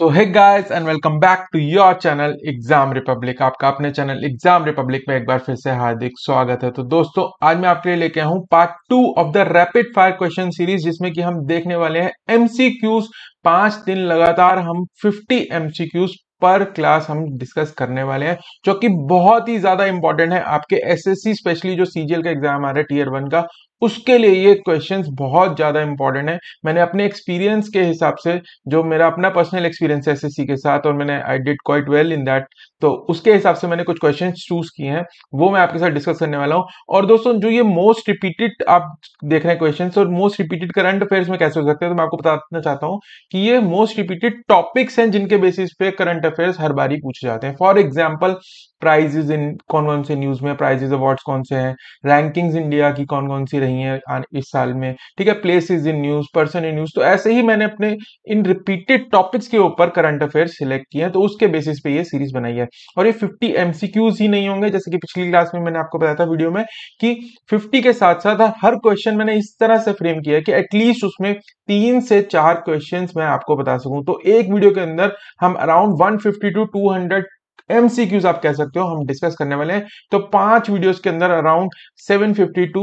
So hey guys and welcome back to your channel Exam Republic आपका अपने channel Exam Republic में एक बार फिर से हार्दिक स्वागत है तो दोस्तों आज मैं आपके लिए लेके आया हूँ part two of the rapid fire question series जिसमें कि हम देखने वाले हैं एमसीक्यूज पांच दिन लगातार हम फिफ्टी एमसीक्यूज पर क्लास हम डिस्कस करने वाले हैं जो कि बहुत ही ज्यादा इंपॉर्टेंट है आपके एसएससी स्पेशली जो सीजीएल का एग्जाम आ रहा है टीयर वन का उसके लिए ये क्वेश्चंस बहुत ज़्यादा इंपॉर्टेंट है मैंने अपने एक्सपीरियंस के हिसाब से जो मेरा अपना पर्सनल एक्सपीरियंस है एस के साथ और मैंने I did quite well in that तो उसके हिसाब से मैंने कुछ क्वेश्चन चूज किए हैं वो मैं आपके साथ डिस्कस करने वाला हूँ और दोस्तों जो ये मोस्ट रिपीटेड आप देख रहे हैं क्वेश्चन और मोस्ट रिपीटेड करंट अफेयर्स में कैसे हो सकते हैं तो मैं आपको बताना चाहता हूँ कि ये मोस्ट रिपीटेड टॉपिक्स हैं जिनके बेसिस पे करंट अफेयर्स हर ही पूछे जाते हैं फॉर एग्जाम्पल प्राइजेज इन कौन कौन से न्यूज़ में प्राइजेज अवार्ड्स कौन से हैं रैंकिंग्स इंडिया की कौन कौन सी रही हैं इस साल में ठीक है places in news person in news तो ऐसे ही मैंने अपने इन रिपीटेड टॉपिक्स के ऊपर करंट अफेयर सिलेक्ट किए हैं तो उसके बेसिस पे ये सीरीज बनाई है और ये फिफ्टी एम ही नहीं होंगे जैसे कि पिछली क्लास में मैंने आपको बताया था वीडियो में कि फिफ्टी के साथ साथ हर क्वेश्चन मैंने इस तरह से फ्रेम किया कि एटलीस्ट उसमें तीन से चार क्वेश्चन मैं आपको बता सकूं तो एक वीडियो के अंदर हम around one to two MCQs आप कह सकते हो हम डिस्कस करने वाले हैं तो पांच वीडियोस के अंदर अराउंड फिफ्टी टू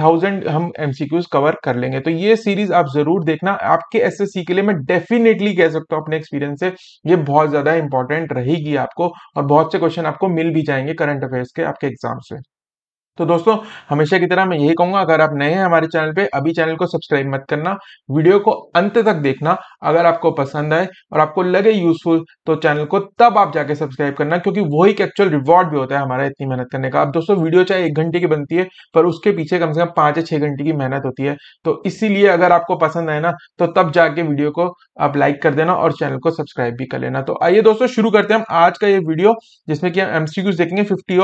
थाउजेंड हम एमसीक्यूज कवर कर लेंगे तो ये सीरीज आप जरूर देखना आपके एसएससी के लिए मैं डेफिनेटली कह सकता हूँ अपने एक्सपीरियंस से ये बहुत ज्यादा इंपॉर्टेंट रहेगी आपको और बहुत से क्वेश्चन आपको मिल भी जाएंगे करंट अफेयर्स के आपके एग्जाम्स में तो दोस्तों हमेशा की तरह मैं यही कहूंगा अगर आप नए हैं हमारे चैनल पे अभी चैनल को सब्सक्राइब मत करना वीडियो को अंत तक देखना अगर आपको पसंद आए और आपको लगे यूजफुल तो चैनल को तब आप जाके सब्सक्राइब करना क्योंकि वो एक एक्चुअल रिवॉर्ड भी होता है हमारा इतनी मेहनत करने का अब दोस्तों वीडियो चाहे एक घंटे की बनती है पर उसके पीछे कम से कम पांच या छह घंटे की मेहनत होती है तो इसीलिए अगर आपको पसंद आए ना तो तब जाके वीडियो को आप लाइक कर देना और चैनल को सब्सक्राइब भी कर लेना तो आइए दोस्तों शुरू करते हैं हम आज का ये वीडियो जिसमें कि हम एमसीक्यूज देखेंगे फिफ्टी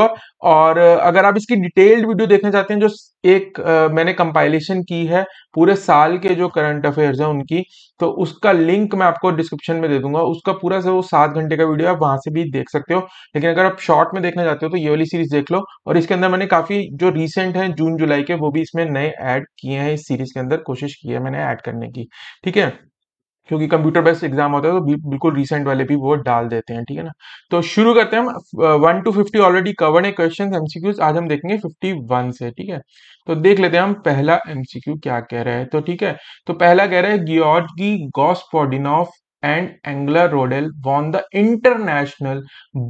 और अगर आप इसकी डिटेल डिटेल्ड वीडियो देखना चाहते हैं जो एक आ, मैंने कंपाइलेशन की है पूरे साल के जो करंट अफेयर्स हैं उनकी तो उसका लिंक मैं आपको डिस्क्रिप्शन में दे दूंगा उसका पूरा से वो सात घंटे का वीडियो आप वहां से भी देख सकते हो लेकिन अगर आप शॉर्ट में देखना चाहते हो तो ये वाली सीरीज देख लो और इसके अंदर मैंने काफी जो रिसेंट है जून जुलाई के वो भी इसमें नए ऐड किए हैं इस सीरीज के अंदर कोशिश की है मैंने ऐड करने की ठीक है क्योंकि कंप्यूटर बेस्ड एग्जाम होता है तो बिल्कुल रिसेंट वाले भी वो डाल देते हैं ठीक है ना तो शुरू करते हैं हम one to fifty already covered है क्वेश्चन एमसीक्यूज आज हम देखेंगे फिफ्टी वन से ठीक है तो देख लेते हैं हम पहला एमसीक्यू क्या कह रहे हैं तो ठीक है तो पहला कह रहे हैं गियोर्गी Gospodinov and and Angela Rodel won the International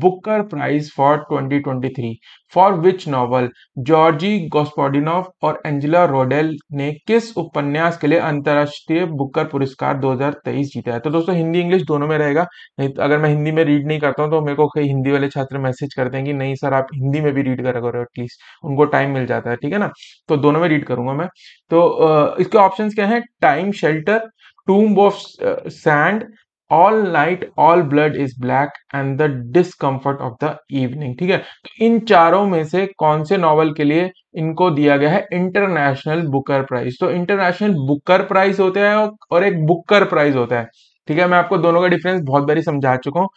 Booker Prize twenty three for which novel Georgi Gospodinov और एंजिला रोडेल ने किस उपन्यास के लिए अंतरराष्ट्रीय बुकर पुरस्कार दो हजार तेईस जीता है तो दोस्तों हिंदी इंग्लिश दोनों में रहेगा नहीं तो अगर मैं हिंदी में रीड नहीं करता हूँ तो मेरे को कई हिंदी वाले छात्र मैसेज करते हैं कि नहीं सर आप हिंदी में भी रीड करा करो एटलीस्ट उनको टाइम मिल जाता है ठीक है ना तो दोनों में रीड करूंगा मैं तो इसके ऑप्शन क्या है time shelter tomb of uh, sand all light all blood is black and the discomfort of the evening ठीक है तो इन चारों में से कौन से नॉवल के लिए इनको दिया गया है इंटरनेशनल बुकर प्राइज तो इंटरनेशनल बुकर प्राइज होते हैं और एक बुकर प्राइज होता है ठीक है मैं आपको दोनों का डिफरेंस बहुत बारी समझा चुका हूँ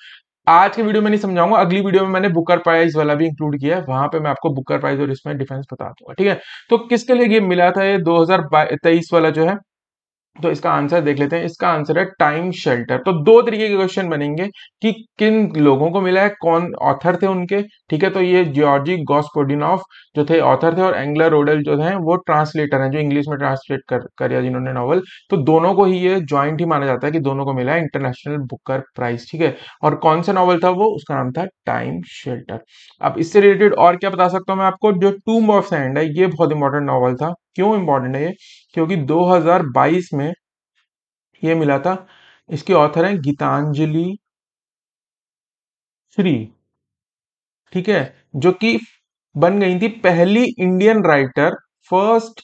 आज के वीडियो में नहीं समझाऊंगा अगली वीडियो में मैंने बुकर प्राइज वाला भी इंक्लूड किया है वहां पे मैं आपको बुकर प्राइज और इसमें डिफरेंस बता दूंगा ठीक है तो किसके लिए ये मिला था ये 2023 वाला जो है तो इसका आंसर देख लेते हैं इसका आंसर है टाइम शेल्टर तो दो तरीके के क्वेश्चन बनेंगे कि किन लोगों को मिला है कौन ऑथर थे उनके ठीक है तो ये जॉर्जी गॉस्पोडिनॉफ जो थे ऑथर थे और एंग्लर रोडल जो थे वो ट्रांसलेटर हैं जो इंग्लिश में ट्रांसलेट कर करिया जिन्होंने नॉवल तो दोनों को ही ये ज्वाइंट ही माना जाता है कि दोनों को मिला है इंटरनेशनल बुकर प्राइज ठीक है और कौन सा नॉवल था वो उसका नाम था टाइम शेल्टर अब इससे रिलेटेड और क्या बता सकता हूँ मैं आपको जो टूम ऑफ सैंड है ये बहुत इंपॉर्टेंट नॉवल था क्यों इंपॉर्टेंट है ये क्योंकि 2022 में ये मिला था इसके ऑथर हैं गीतांजलि श्री ठीक है जो कि बन गई थी पहली Indian writer first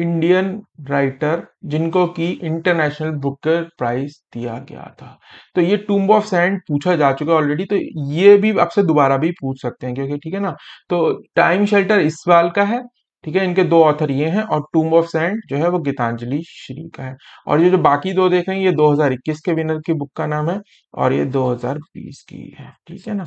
Indian writer जिनको कि इंटरनेशनल बुकर प्राइज दिया गया था तो ये टूम्ब ऑफ सैंड पूछा जा चुका है ऑलरेडी तो ये भी आपसे दोबारा भी पूछ सकते हैं क्योंकि ठीक है ना तो टाइम शेल्टर इस साल का है ठीक है इनके दो ऑथर ये हैं और टूम ऑफ सैंड जो है वो गीतांजलि श्री का है और ये जो बाकी दो देखें ये 2021 के विनर की बुक का नाम है और ये 2020 की है ठीक है ना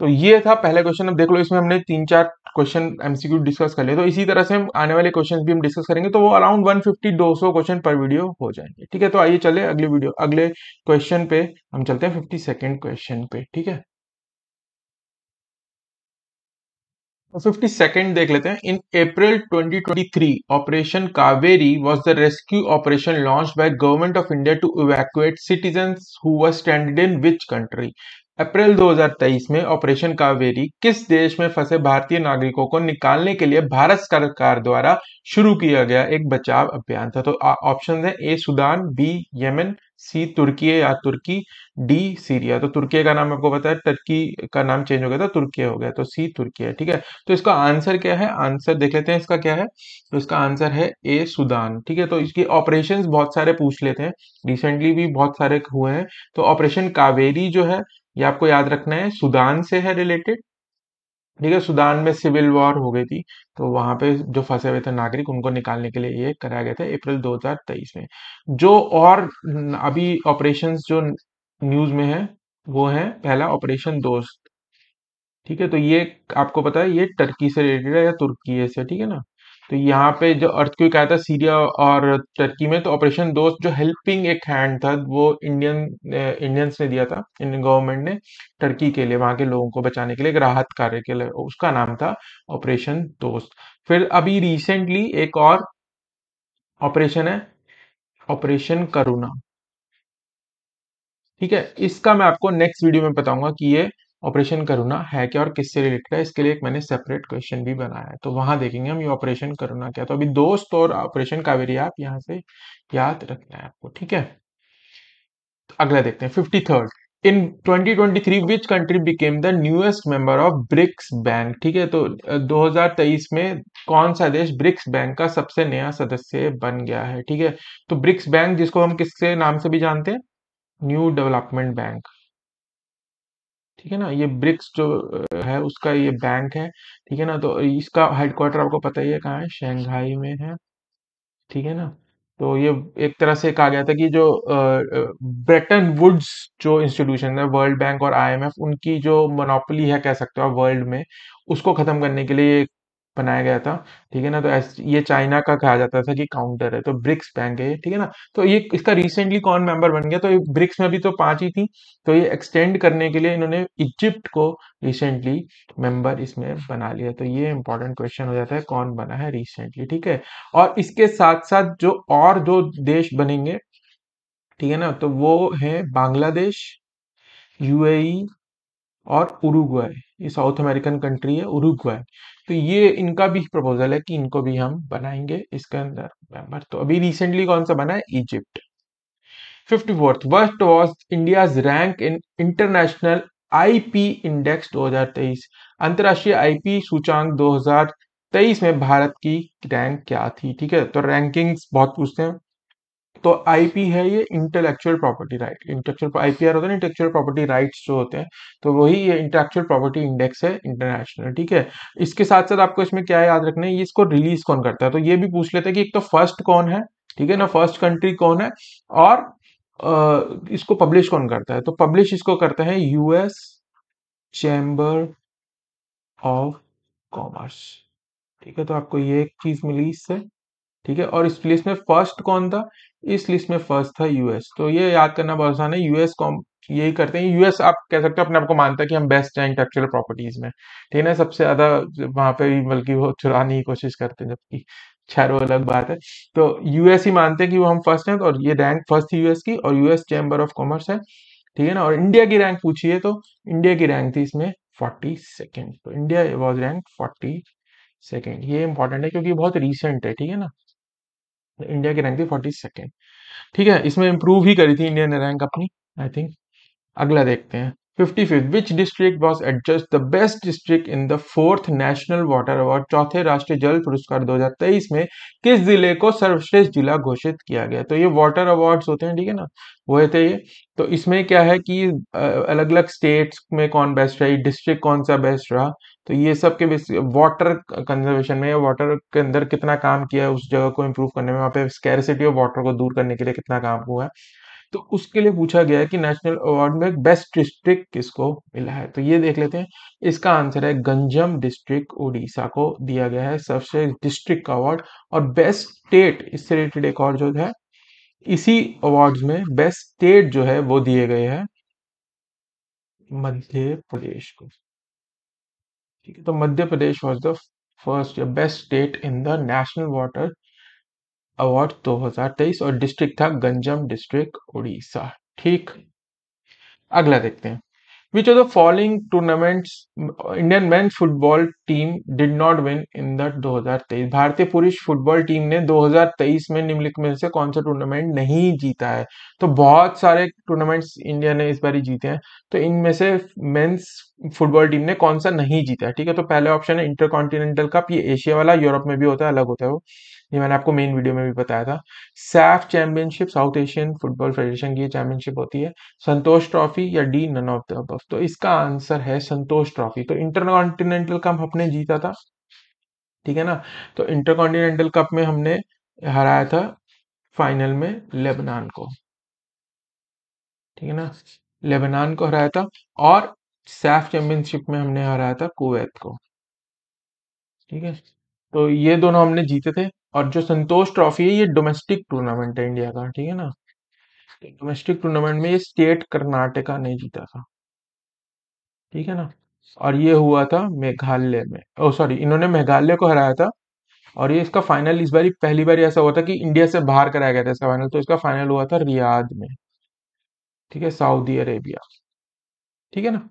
तो ये था पहले क्वेश्चन अब देख लो इसमें हमने तीन चार क्वेश्चन एमसीक्यू डिस्कस कर लिए तो इसी तरह से हम आने वाले क्वेश्चन भी हम डिस्कस करेंगे तो वो अराउंड 150 200 क्वेश्चन पर वीडियो हो जाएंगे ठीक है तो आइए चले अगले वीडियो अगले क्वेश्चन पे हम चलते हैं फिफ्टी सेकेंड क्वेश्चन पे ठीक है फिफ्टी तो सेकेंड देख लेते हैं in April 2023 operation Kaveri was the rescue operation launch by government of India to evacuate citizen who stranded in which country April 2023 में ऑपरेशन कावेरी किस देश में फंसे भारतीय नागरिकों को निकालने के लिए भारत सरकार द्वारा शुरू किया गया एक बचाव अभियान था तो ऑप्शन है A Sudan B Yemen C Turkey है या तुर्की डी सीरिया तो तुर्की का नाम आपको पता है तुर्की का नाम चेंज हो गया था तो तुर्की हो गया तो सी तुर्की है ठीक है तो इसका आंसर क्या है आंसर देख लेते हैं इसका क्या है तो इसका आंसर है ए सुदान ठीक है तो इसके ऑपरेशन बहुत सारे पूछ लेते हैं रिसेंटली भी बहुत सारे हुए हैं तो ऑपरेशन कावेरी जो है ये आपको याद रखना है सुदान से है रिलेटेड ठीक है सुदान में सिविल वॉर हो गई थी तो वहां पे जो फंसे हुए थे नागरिक उनको निकालने के लिए ये कराया गया था अप्रैल 2023 में जो और अभी ऑपरेशंस जो न्यूज में है वो है पहला ऑपरेशन दोस्त ठीक है तो ये आपको पता है ये टर्की से रिलेटेड है या तुर्की से ठीक है ना तो यहाँ पे जो अर्थक्वेक आया था सीरिया और टर्की में तो ऑपरेशन दोस्त जो हेल्पिंग एक हैंड था वो इंडियन इंडियंस ने दिया था इंडियन गवर्नमेंट ने टर्की के लिए वहां के लोगों को बचाने के लिए एक राहत कार्य के लिए उसका नाम था ऑपरेशन दोस्त फिर अभी रिसेंटली एक और ऑपरेशन है ऑपरेशन करुणा ठीक है इसका मैं आपको नेक्स्ट वीडियो में बताऊंगा कि ये ऑपरेशन करुणा है क्या और किससे रिलेटेड है इसके लिए एक मैंने सेपरेट क्वेश्चन भी बनाया है तो वहां देखेंगे हम ये ऑपरेशन करुणा क्या तो अभी दोस्त और ऑपरेशन कावेरी आप यहाँ से याद रखना है आपको ठीक है तो अगला देखते हैं fifty third in 2023 which country became the newest member of BRICS bank ठीक है तो 2023 में कौन सा देश ब्रिक्स बैंक का सबसे नया सदस्य बन गया है ठीक है तो ब्रिक्स बैंक जिसको हम किसके नाम से भी जानते हैं न्यू डेवलपमेंट बैंक ठीक है ना ये ब्रिक्स जो है उसका ये बैंक है ठीक है ना तो इसका हेडक्वार्टर आपको पता ही है कहाँ है शंघाई में है ठीक है ना तो ये एक तरह से कहा गया था कि जो ब्रेटन वुड्स जो इंस्टीट्यूशन है वर्ल्ड बैंक और आईएमएफ उनकी जो मोनोपली है कह सकते हो वर्ल्ड में उसको खत्म करने के लिए बनाया गया था ठीक है ना तो ये चाइना का कहा जाता था कि काउंटर है तो ब्रिक्स बैंक है ठीक है ना तो ये इसका रिसेंटली कौन मेंबर बन गया तो ये ब्रिक्स में अभी तो पांच ही थी तो ये एक्सटेंड करने के लिए इन्होंने इजिप्ट को रिसेंटली मेंबर इसमें बना लिया तो ये इंपॉर्टेंट क्वेश्चन हो जाता है कौन बना है रिसेंटली ठीक है और इसके साथ साथ जो और जो देश बनेंगे ठीक है ना तो वो e है बांग्लादेश यूएई और उरुग्वाय ये साउथ अमेरिकन कंट्री है उरुग्वाय तो ये इनका भी प्रपोजल है कि इनको भी हम बनाएंगे इसके अंदर मेंबर तो अभी रिसेंटली कौन सा बना है इजिप्ट फिफ्टी फोर्थ वर्स्ट was India rank in international IP index 2023 अंतरराष्ट्रीय आईपी सूचांक 2023 में भारत की रैंक क्या थी ठीक है तो रैंकिंग्स बहुत पूछते हैं तो आईपी है ये intellectual property right intellectual IPR होता है इंटेलेक्चुअल प्रॉपर्टी राइट्स जो होते हैं तो वही ये इंटेलेक्चुअल प्रॉपर्टी इंडेक्स है इंटरनेशनल ठीक है इसके साथ साथ आपको इसमें क्या याद रखना है इसको रिलीज कौन करता है तो ये भी पूछ लेते हैं कि एक तो फर्स्ट कौन है ठीक है ना फर्स्ट कंट्री कौन है और आ, इसको पब्लिश कौन करता है तो पब्लिश इसको करते हैं यूएस चैम्बर ऑफ कॉमर्स ठीक है तो आपको ये एक चीज मिली इससे ठीक है और इस प्लेस में फर्स्ट कौन था इस लिस्ट में फर्स्ट था यूएस तो ये याद करना बहुत आसान है यूएस कॉम यही करते हैं यूएस आप कह सकते हो अपने आप को मानता है कि हम बेस्ट हैं इंटेक्चुअल प्रॉपर्टीज में ठीक है सबसे ज्यादा वहां पे भी बल्कि वो चुराने की कोशिश करते हैं जबकि खैर वो अलग बात है तो यूएस ही मानते हैं कि वो हम फर्स्ट हैं और ये रैंक फर्स्ट थी यूएस की और यूएस चैम्बर ऑफ कॉमर्स है ठीक है ना और इंडिया की रैंक पूछिए तो इंडिया की रैंक थी इसमें फोर्टी सेकेंड तो India was rank forty second ये इंपॉर्टेंट है क्योंकि बहुत रिसेंट है ठीक है ना इंडिया तो की रैंक थी फोर्टी सेकेंड ठीक है इसमें इंप्रूव ही करी थी इंडिया ने रैंक अपनी आई थिंक अगला देखते हैं 55 which district was adjudged the best district in the fourth national water award चौथे राष्ट्रीय जल पुरस्कार 2023 में किस जिले को सर्वश्रेष्ठ जिला घोषित किया गया तो ये वाटर अवार्ड्स होते हैं ठीक है ना वो थे ये तो इसमें क्या है कि अलग अलग स्टेट्स में कौन बेस्ट रही डिस्ट्रिक्ट कौन सा बेस्ट रहा तो ये सब के वाटर कंजर्वेशन में वाटर के अंदर कितना काम किया है उस जगह को इम्प्रूव करने में वहाँ पे स्कैरसिटी ऑफ वाटर को दूर करने के लिए कितना काम हुआ है तो उसके लिए पूछा गया है कि नेशनल अवार्ड में बेस्ट डिस्ट्रिक्ट किसको मिला है तो ये देख लेते हैं इसका आंसर है गंजम डिस्ट्रिक्ट उड़ीसा को दिया गया है सबसे डिस्ट्रिक्ट का अवार्ड और बेस्ट स्टेट इससे रिलेटेड एक और जो है इसी अवार्ड में बेस्ट स्टेट जो है वो दिए गए हैं मध्य प्रदेश को ठीक है तो Madhya Pradesh was the first best state in the national water award 2023 और डिस्ट्रिक्ट था गंजम डिस्ट्रिक्ट उड़ीसा ठीक अगला देखते हैं which of the following tournaments Indian man football team did not win in the 2023 भारतीय पुरुष फुटबॉल टीम ने 2023 में निम्नलिखित में से कौन सा टूर्नामेंट नहीं जीता है तो बहुत सारे टूर्नामेंट्स इंडिया ने इस बार जीते हैं तो इनमें से मेन्स फुटबॉल टीम ने कौन सा नहीं जीता है ठीक है तो पहला ऑप्शन है इंटर कॉन्टिनेंटल कप ये एशिया वाला यूरोप में भी होता है अलग होता है वो ये मैंने आपको मेन वीडियो में भी बताया था SAFF championship South Asian football federation की चैंपियनशिप होती है संतोष ट्रॉफी या D none of the above तो इसका आंसर है संतोष ट्रॉफी तो इंटरकॉन्टिनेंटल कप हमने जीता था ठीक है ना तो इंटरकॉन्टिनेंटल कप में हमने हराया था फाइनल में लेबनान को ठीक है ना लेबनान को हराया था और सैफ चैंपियनशिप में हमने हराया था कुवैत को ठीक है तो ये दोनों हमने जीते थे और जो संतोष ट्रॉफी है ये डोमेस्टिक टूर्नामेंट है इंडिया का ठीक है ना डोमेस्टिक टूर्नामेंट में ये स्टेट कर्नाटका ने जीता था ठीक है ना और ये हुआ था मेघालय में ओ सॉरी इन्होंने मेघालय को हराया था और ये इसका फाइनल इस बार पहली बार ऐसा हुआ था कि इंडिया से बाहर कराया गया था इसका फाइनल तो इसका फाइनल हुआ था रियाद में ठीक है सऊदी अरेबिया ठीक है ना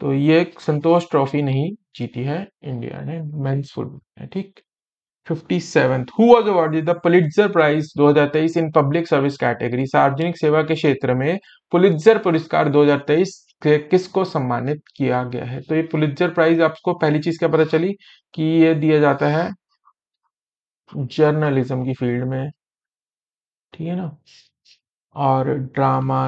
तो ये संतोष ट्रॉफी नहीं जीती है इंडिया ने मेन्स फुटबॉल ठीक 57th who was awarded the Pulitzer Prize 2023 in public service category सार्वजनिक सेवा के क्षेत्र में पुलित्जर पुरस्कार 2023 के किसको सम्मानित किया गया है तो ये पुलित्जर प्राइज आपको पहली चीज क्या पता चली कि ये दिया जाता है जर्नलिज्म की फील्ड में ठीक है ना और ड्रामा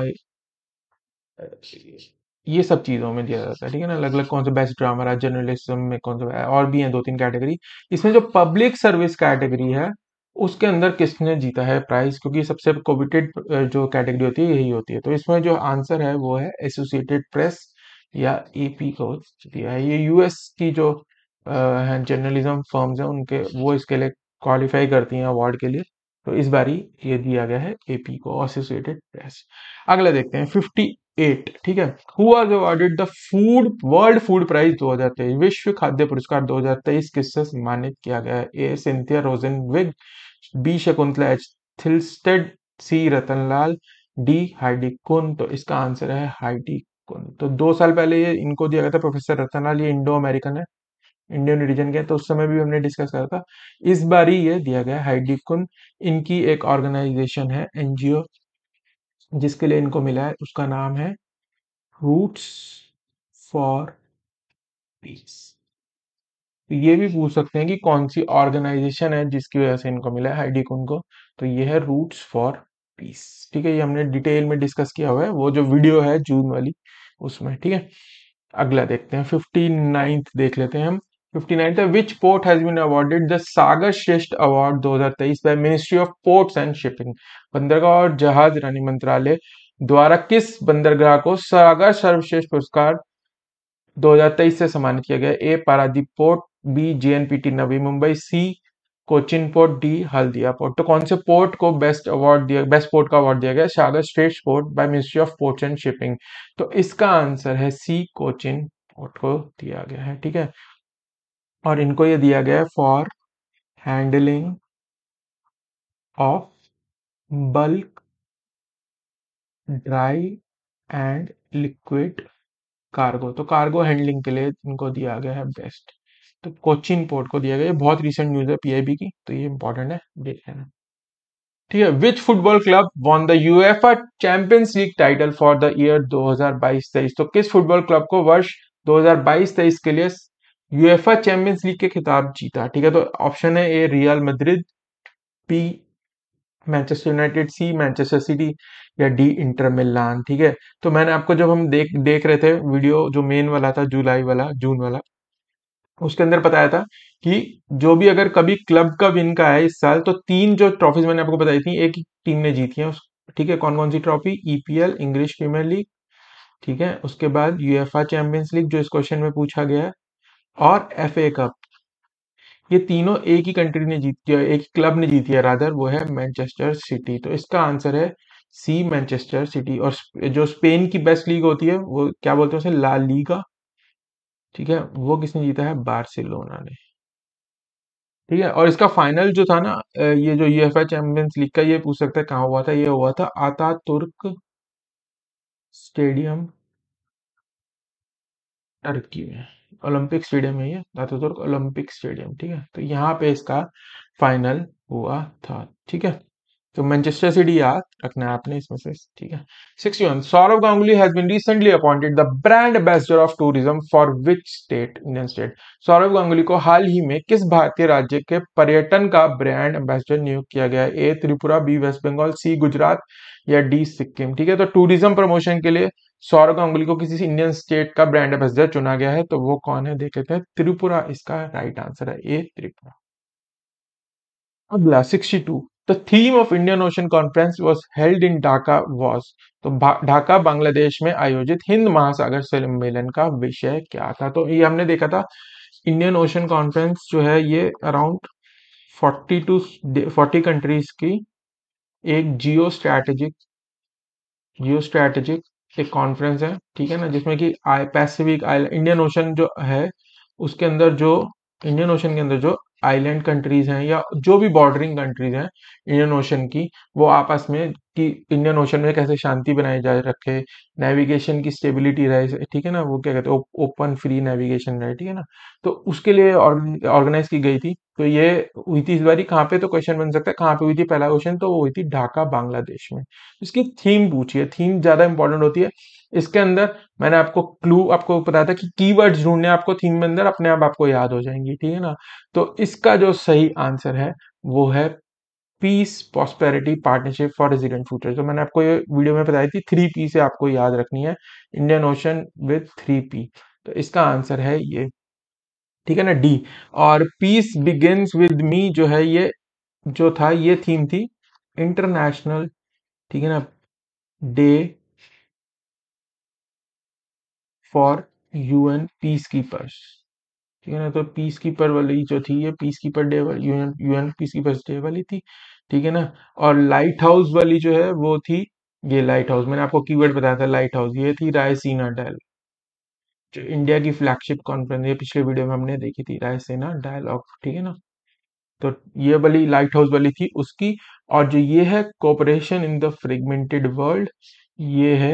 ये सब चीज़ों में दिया जाता है ठीक है ना अलग अलग कौन सा बेस्ट ड्रामा रहा जर्नलिज्म में कौन सा और भी हैं दो तीन कैटेगरी इसमें जो पब्लिक सर्विस कैटेगरी है उसके अंदर किसने जीता है प्राइस क्योंकि सबसे कोविटेड जो कैटेगरी होती है यही होती है तो इसमें जो आंसर है वो है एसोसिएटेड प्रेस या एपी को दिया है ये यूएस की जो है जर्नलिज्म फर्म्स हैं उनके वो इसके लिए क्वालिफाई करती हैं अवार्ड के लिए तो इस बारी ये दिया गया है एपी को एसोसिएटेड प्रेस अगला देखते हैं फिफ्टी 2008 ठीक है हु आज awarded the food world food prize 2023 विश्व खाद्य पुरस्कार 2023 किससे सम्मानित किया गया ए Cynthia रोजन wig B Shakuntala H थिलस्टेड सी रतनलाल डी हाइडी कुन तो इसका आंसर है हाइडी कुन तो दो साल पहले ये इनको दिया गया था प्रोफेसर रतनलाल ये इंडो अमेरिकन है इंडियन रिलीजन के तो उस समय भी हमने डिस्कस करा था इस बार ही ये दिया गया हाइडी कुन इनकी एक ऑर्गेनाइजेशन है एनजीओ जिसके लिए इनको मिला है उसका नाम है रूट्स फॉर पीस तो ये भी पूछ सकते हैं कि कौन सी ऑर्गेनाइजेशन है जिसकी वजह से इनको मिला है हाइडी कुन को तो ये है रूट्स फॉर पीस ठीक है ये हमने डिटेल में डिस्कस किया हुआ है वो जो वीडियो है जून वाली उसमें ठीक है अगला देखते हैं फिफ्टी नाइन्थ देख लेते हैं हम 59 which port has been awarded the Sagar दो Award 2023 by Ministry of Ports and Shipping बंदरगाह और जहाज रानी मंत्रालय द्वारा किस बंदरगाह को सागर सर्वश्रेष्ठ पुरस्कार 2023 से सम्मानित किया गया ए पारादीप पोर्ट बी टी Navi Mumbai C Cochin port D Haldia port तो कौन से पोर्ट को बेस्ट अवार्ड दिया बेस्ट पोर्ट का अवार्ड दिया गया Sagar Shreshtha port by ministry of ports and shipping तो इसका आंसर है सी कोचिन पोर्ट को दिया गया है ठीक है और इनको ये दिया गया है for handling of bulk dry and liquid cargo तो कार्गो हैंडलिंग के लिए इनको दिया गया है बेस्ट तो कोचिन पोर्ट को दिया गया ये बहुत रिसेंट न्यूज है पीआईबी की तो ये इंपॉर्टेंट है देख लेना ठीक है which football club won the UEFA champions league title for the year 2022-23 तो किस फुटबॉल क्लब को वर्ष 2022-23 के लिए यूएफए चैंपियंस लीग के खिताब जीता ठीक है तो ऑप्शन है A Real Madrid B Manchester United C Manchester City या डी इंटर मिलान ठीक है तो मैंने आपको जब हम देख देख रहे थे वीडियो जो मेन वाला था जुलाई वाला जून वाला उसके अंदर बताया था कि जो भी अगर कभी क्लब का विन का है इस साल तो तीन जो ट्रॉफीज मैंने आपको बताई थी एक टीम ने जीती है ठीक है कौन कौन सी trophy EPL English premier league ठीक है उसके बाद यूएफआ चैंपियंस लीग जो इस क्वेश्चन में पूछा गया है और एफ ए कप ये तीनों एक ही कंट्री ने जीत किया एक क्लब ने जीती है राधर वो है मैनचेस्टर सिटी तो इसका आंसर है सी मैनचेस्टर सिटी और जो स्पेन की बेस्ट लीग होती है वो क्या बोलते हैं उसे ला लीगा ठीक है वो किसने जीता है बार्सिलोना ने ठीक है और इसका फाइनल जो था ना ये जो यू एफ चैंपियंस लीग का ये पूछ सकते हैं कहाँ हुआ था ये हुआ था आता तुर्क स्टेडियम टर्की में ओलंपिक स्टेडियम है ये दातोदुर्ग ओलंपिक स्टेडियम ठीक है तो यहाँ पे इसका फाइनल हुआ था ठीक है तो मैनचेस्टर सिटी याद रखना है आपने इसमें से ठीक है sixty one Sourav Ganguly has been recently appointed the brand ambassador of tourism for which state Indian state Saurav Ganguly को हाल ही में किस भारतीय राज्य के पर्यटन का ब्रांड एम्बेसडर नियुक्त किया गया A Tripura B West Bengal C Gujarat या डी सिक्किम ठीक है तो टूरिज्म प्रमोशन के लिए सौरव गांगुली को किसी इंडियन स्टेट का ब्रांड एम्बेसडर चुना गया है तो वो कौन है देख लेते हैं त्रिपुरा इसका राइट आंसर है ए त्रिपुरा अगला sixty two the theme of Indian ocean conference was held in Dhaka was तो ढाका बांग्लादेश में आयोजित हिंद महासागर सम्मेलन का विषय क्या था तो ये हमने देखा था इंडियन ओशन कॉन्फ्रेंस जो है ये around forty two forty countries की एक जियो स्ट्रैटेजिक जियो स्ट्रैटेजिक एक कॉन्फ्रेंस है ठीक है ना जिसमें कि पैसिफिक आइलैंड इंडियन ओशन जो है उसके अंदर जो इंडियन ओशन के अंदर जो आइलैंड कंट्रीज हैं या जो भी बॉर्डरिंग कंट्रीज हैं इंडियन ओशन की वो आपस में कि इंडियन ओशन में कैसे शांति बनाई जाए रखे नेविगेशन की स्टेबिलिटी रहे ठीक है ना वो क्या कहते हैं ओपन फ्री नेविगेशन रहे ठीक है ना तो उसके लिए ऑर्गेनाइज की गई थी तो ये हुई थी इस बार कहाँ पे तो क्वेश्चन बन सकता है कहाँ पे हुई थी पहला क्वेश्चन तो वो हुई थी ढाका बांग्लादेश में इसकी थीम पूछिए थीम ज्यादा इंपॉर्टेंट होती है इसके अंदर मैंने आपको क्लू आपको बताया था कि वर्ड ढूंढने आपको थीम में अंदर अपने आप आपको याद हो जाएंगी ठीक है ना तो इसका जो सही आंसर है वो है peace prosperity partnership for resilient future तो मैंने आपको ये वीडियो में बताई थी थ्री पी से आपको याद रखनी है Indian ocean with three P तो इसका आंसर है ये ठीक है ना डी और पीस बिगिन विद मी जो है ये जो था ये थीम थी इंटरनेशनल ठीक है ना day for UN peace keepers ठीक है ना तो पीस कीपर वाली जो थी ये पीस कीपर डे वाली यूएन यूएन पीस डे वाली थी ठीक है ना और लाइट हाउस वाली जो है वो थी ये लाइट हाउस मैंने आपको कीवर्ड बताया था लाइट हाउस ये थी रायसीना डायल जो इंडिया की फ्लैगशिप कॉन्फ्रेंस ये पिछले वीडियो में हमने देखी थी रायसेना डायलॉग ठीक है ना तो ये वाली लाइट हाउस वाली थी उसकी और जो ये है cooperation in the fragmented world ये है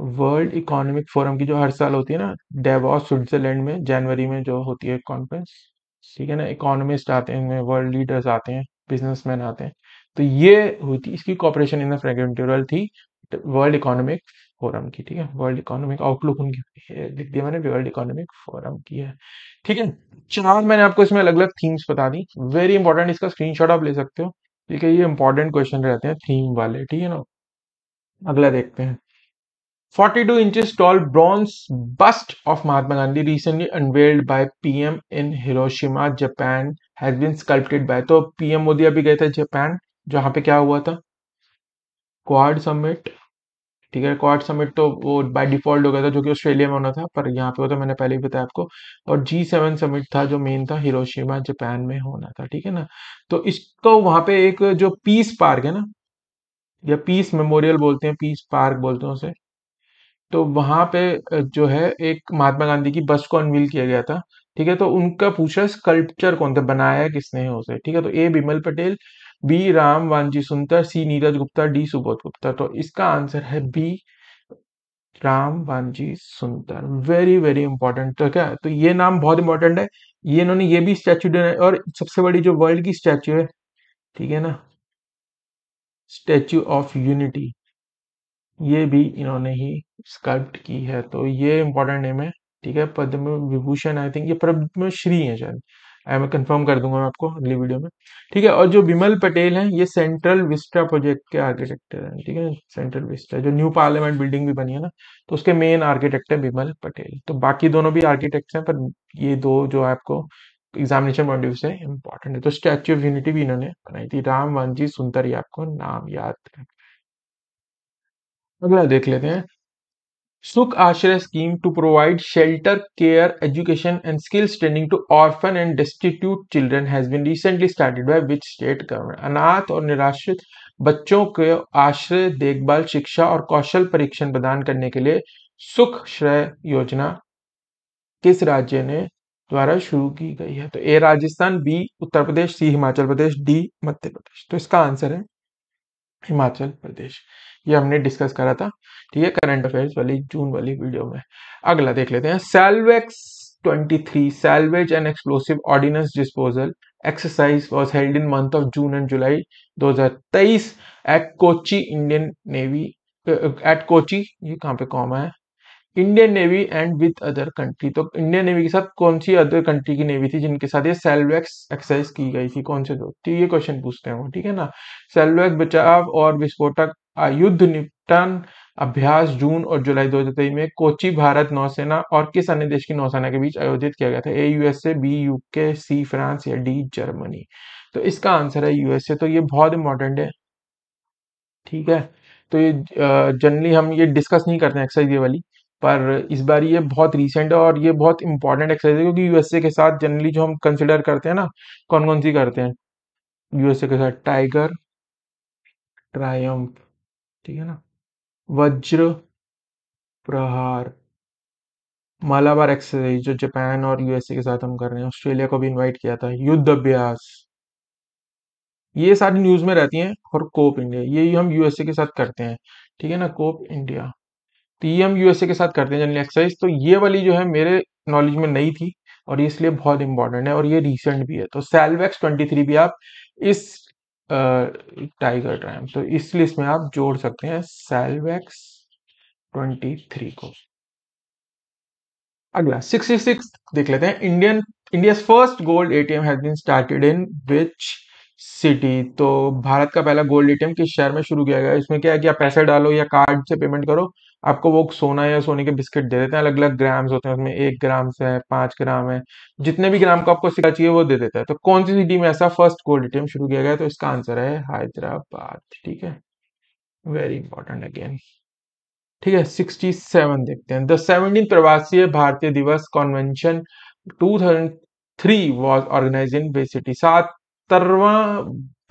वर्ल्ड इकोनॉमिक फोरम की जो हर साल होती है ना डेवॉस स्विट्जरलैंड में जनवरी में जो होती है कॉन्फ्रेंस ठीक है ना इकोनॉमिस्ट आते हैं वर्ल्ड लीडर्स आते हैं बिजनेसमैन आते हैं तो ये हुई थी इसकी कॉपरेशन इन फ्रेगेंटोरियल थी वर्ल्ड इकोनॉमिक फोरम की ठीक है वर्ल्ड इकोनॉमिक आउटलुक उनकी लिख दिया मैंने वर्ल्ड इकोनॉमिक फोरम की है ठीक है चार मैंने आपको इसमें अलग अलग थीम्स बता दी वेरी इंपॉर्टेंट इसका स्क्रीनशॉट आप ले सकते हो ठीक है ये इंपॉर्टेंट क्वेश्चन रहते हैं थीम वाले ठीक है ना अगला देखते हैं 42 inches tall bronze bust of Mahatma Gandhi recently unveiled by PM in Hiroshima, Japan has been sculpted by तो PM मोदी अभी गए थे जापान जहाँ पे क्या हुआ था क्वाड समिट ठीक है क्वाड समिट तो वो बाय डिफॉल्ट हो गया था जो कि ऑस्ट्रेलिया में होना था पर यहाँ पे वो तो मैंने पहले ही बताया आपको और जी सेवन समिट था जो मेन था हिरोशिमा जापान में होना था ठीक है ना तो इसको तो वहाँ पे एक जो पीस पार्क है ना या पीस मेमोरियल बोलते हैं पीस पार्क बोलते हैं उसे तो वहां पे जो है एक महात्मा गांधी की बस को अनवील किया गया था ठीक है तो उनका पूछा स्कल्पचर कौन था बनाया किसने है उसे ठीक है तो A Bimal Patel B Ram Vanji Sundar C Neeraj Gupta D Subodh Gupta तो इसका आंसर है बी राम वांजी सुंदर वेरी वेरी इंपॉर्टेंट तो क्या तो ये नाम बहुत इंपॉर्टेंट है ये इन्होंने ये भी स्टैचू और सबसे बड़ी जो वर्ल्ड की स्टैचू है ठीक है ना स्टैचू ऑफ यूनिटी ये भी इन्होंने ही स्कल्प्ट की है तो ये इम्पोर्टेंट नेम है ठीक है पद्म विभूषण आई थिंक ये पद्मश्री है शायद मैं कंफर्म कर दूंगा मैं आपको अगली वीडियो में ठीक है और जो विमल पटेल हैं ये सेंट्रल विस्टा प्रोजेक्ट के आर्किटेक्टर हैं ठीक है सेंट्रल विस्टा जो न्यू पार्लियामेंट बिल्डिंग भी बनी है ना तो उसके मेन आर्किटेक्ट है विमल पटेल तो बाकी दोनों भी आर्किटेक्ट हैं पर ये दो जो आपको एग्जामिनेशन पॉइंट ऑफ से इंपॉर्टेंट है तो स्टैच्यू ऑफ यूनिटी भी इन्होंने बनाई थी राम वांझी सुंदर ये आपको नाम याद रखना अगला देख लेते हैं Sukh Ashray scheme to provide shelter care education and skills training to orphan and destitute children has been recently started by which state government अनाथ और निराश्रित बच्चों के आश्रय देखभाल शिक्षा और कौशल परीक्षण प्रदान करने के लिए सुख श्रेय योजना किस राज्य ने द्वारा शुरू की गई है तो A Rajasthan B Uttar Pradesh C Himachal Pradesh D Madhya Pradesh तो इसका आंसर है हिमाचल प्रदेश ये हमने डिस्कस करा था ठीक है करंट अफेयर्स वाली जून वाली वीडियो में अगला देख लेते हैं Salvex 23 salvage and explosive ordnance disposal exercise was held in month of June and July 2023 at Kochi Indian navy at Kochi ये कहाँ पे कॉमा है Indian navy and with other country तो इंडियन नेवी के साथ कौन सी अदर कंट्री की नेवी थी जिनके साथ ये सेल्वेक्स एक्सरसाइज की गई थी कौन से दो तो ये क्वेश्चन पूछते हैं वो ठीक है ना सेल्वेक्स बचाव और विस्फोटक युद्ध निपटान अभ्यास जून और जुलाई दो में कोची भारत नौसेना और किस अन्य देश की नौसेना के बीच आयोजित किया गया था A USA B UK C France या डी जर्मनी तो इसका आंसर है यूएसए तो ये बहुत इंपॉर्टेंट है ठीक है तो ये जनरली हम ये डिस्कस नहीं करते एक्सरसाइज ये वाली पर इस बार ये बहुत रिसेंट है और ये बहुत इंपॉर्टेंट एक्सरसाइज है क्योंकि यूएसए के साथ जनरली जो हम कंसिडर करते हैं ना कौन कौन सी करते हैं यूएसए के साथ टाइगर ट्रायम्फ ठीक है ना वज्र प्रहार मालाबार एक्सरसाइज जो जापान और यूएसए के साथ हम कर रहे हैं ऑस्ट्रेलिया को भी इनवाइट किया था युद्ध अभ्यास ये सारी न्यूज में रहती हैं और कोप इंडिया ये हम यूएसए के साथ करते हैं ठीक है ना कोप इंडिया तो ये हम यूएसए के साथ करते हैं जनरल एक्सरसाइज तो ये वाली जो है मेरे नॉलेज में नहीं थी और इसलिए बहुत इंपॉर्टेंट है और ये रिसेंट भी है तो सेल्वेक्स ट्वेंटी भी आप इस टाइगर ट्राइम तो इस लिस्ट में आप जोड़ सकते हैं सेलवेक्स ट्वेंटी थ्री को अगला सिक्सटी सिक्स देख लेते हैं Indian India first gold ATM has been started in which city तो भारत का पहला गोल्ड एटीएम किस शहर में शुरू किया गया इसमें क्या है कि आप पैसे डालो या कार्ड से पेमेंट करो आपको वो सोना या सोने के बिस्किट दे देते हैं अलग अलग ग्राम्स होते हैं उसमें एक ग्राम से है पांच ग्राम है जितने भी ग्राम का आपको सिक्का चाहिए वो दे देता है तो कौन सी सिटी में ऐसा फर्स्ट गोल्ड एटीएम शुरू किया गया तो इसका आंसर है हैदराबाद ठीक है वेरी इंपॉर्टेंट अगेन ठीक है सिक्सटी सेवन देखते हैं the seventeen Pravasiya Bharatiya Divas convention two thousand three was organize in bay city सातरवा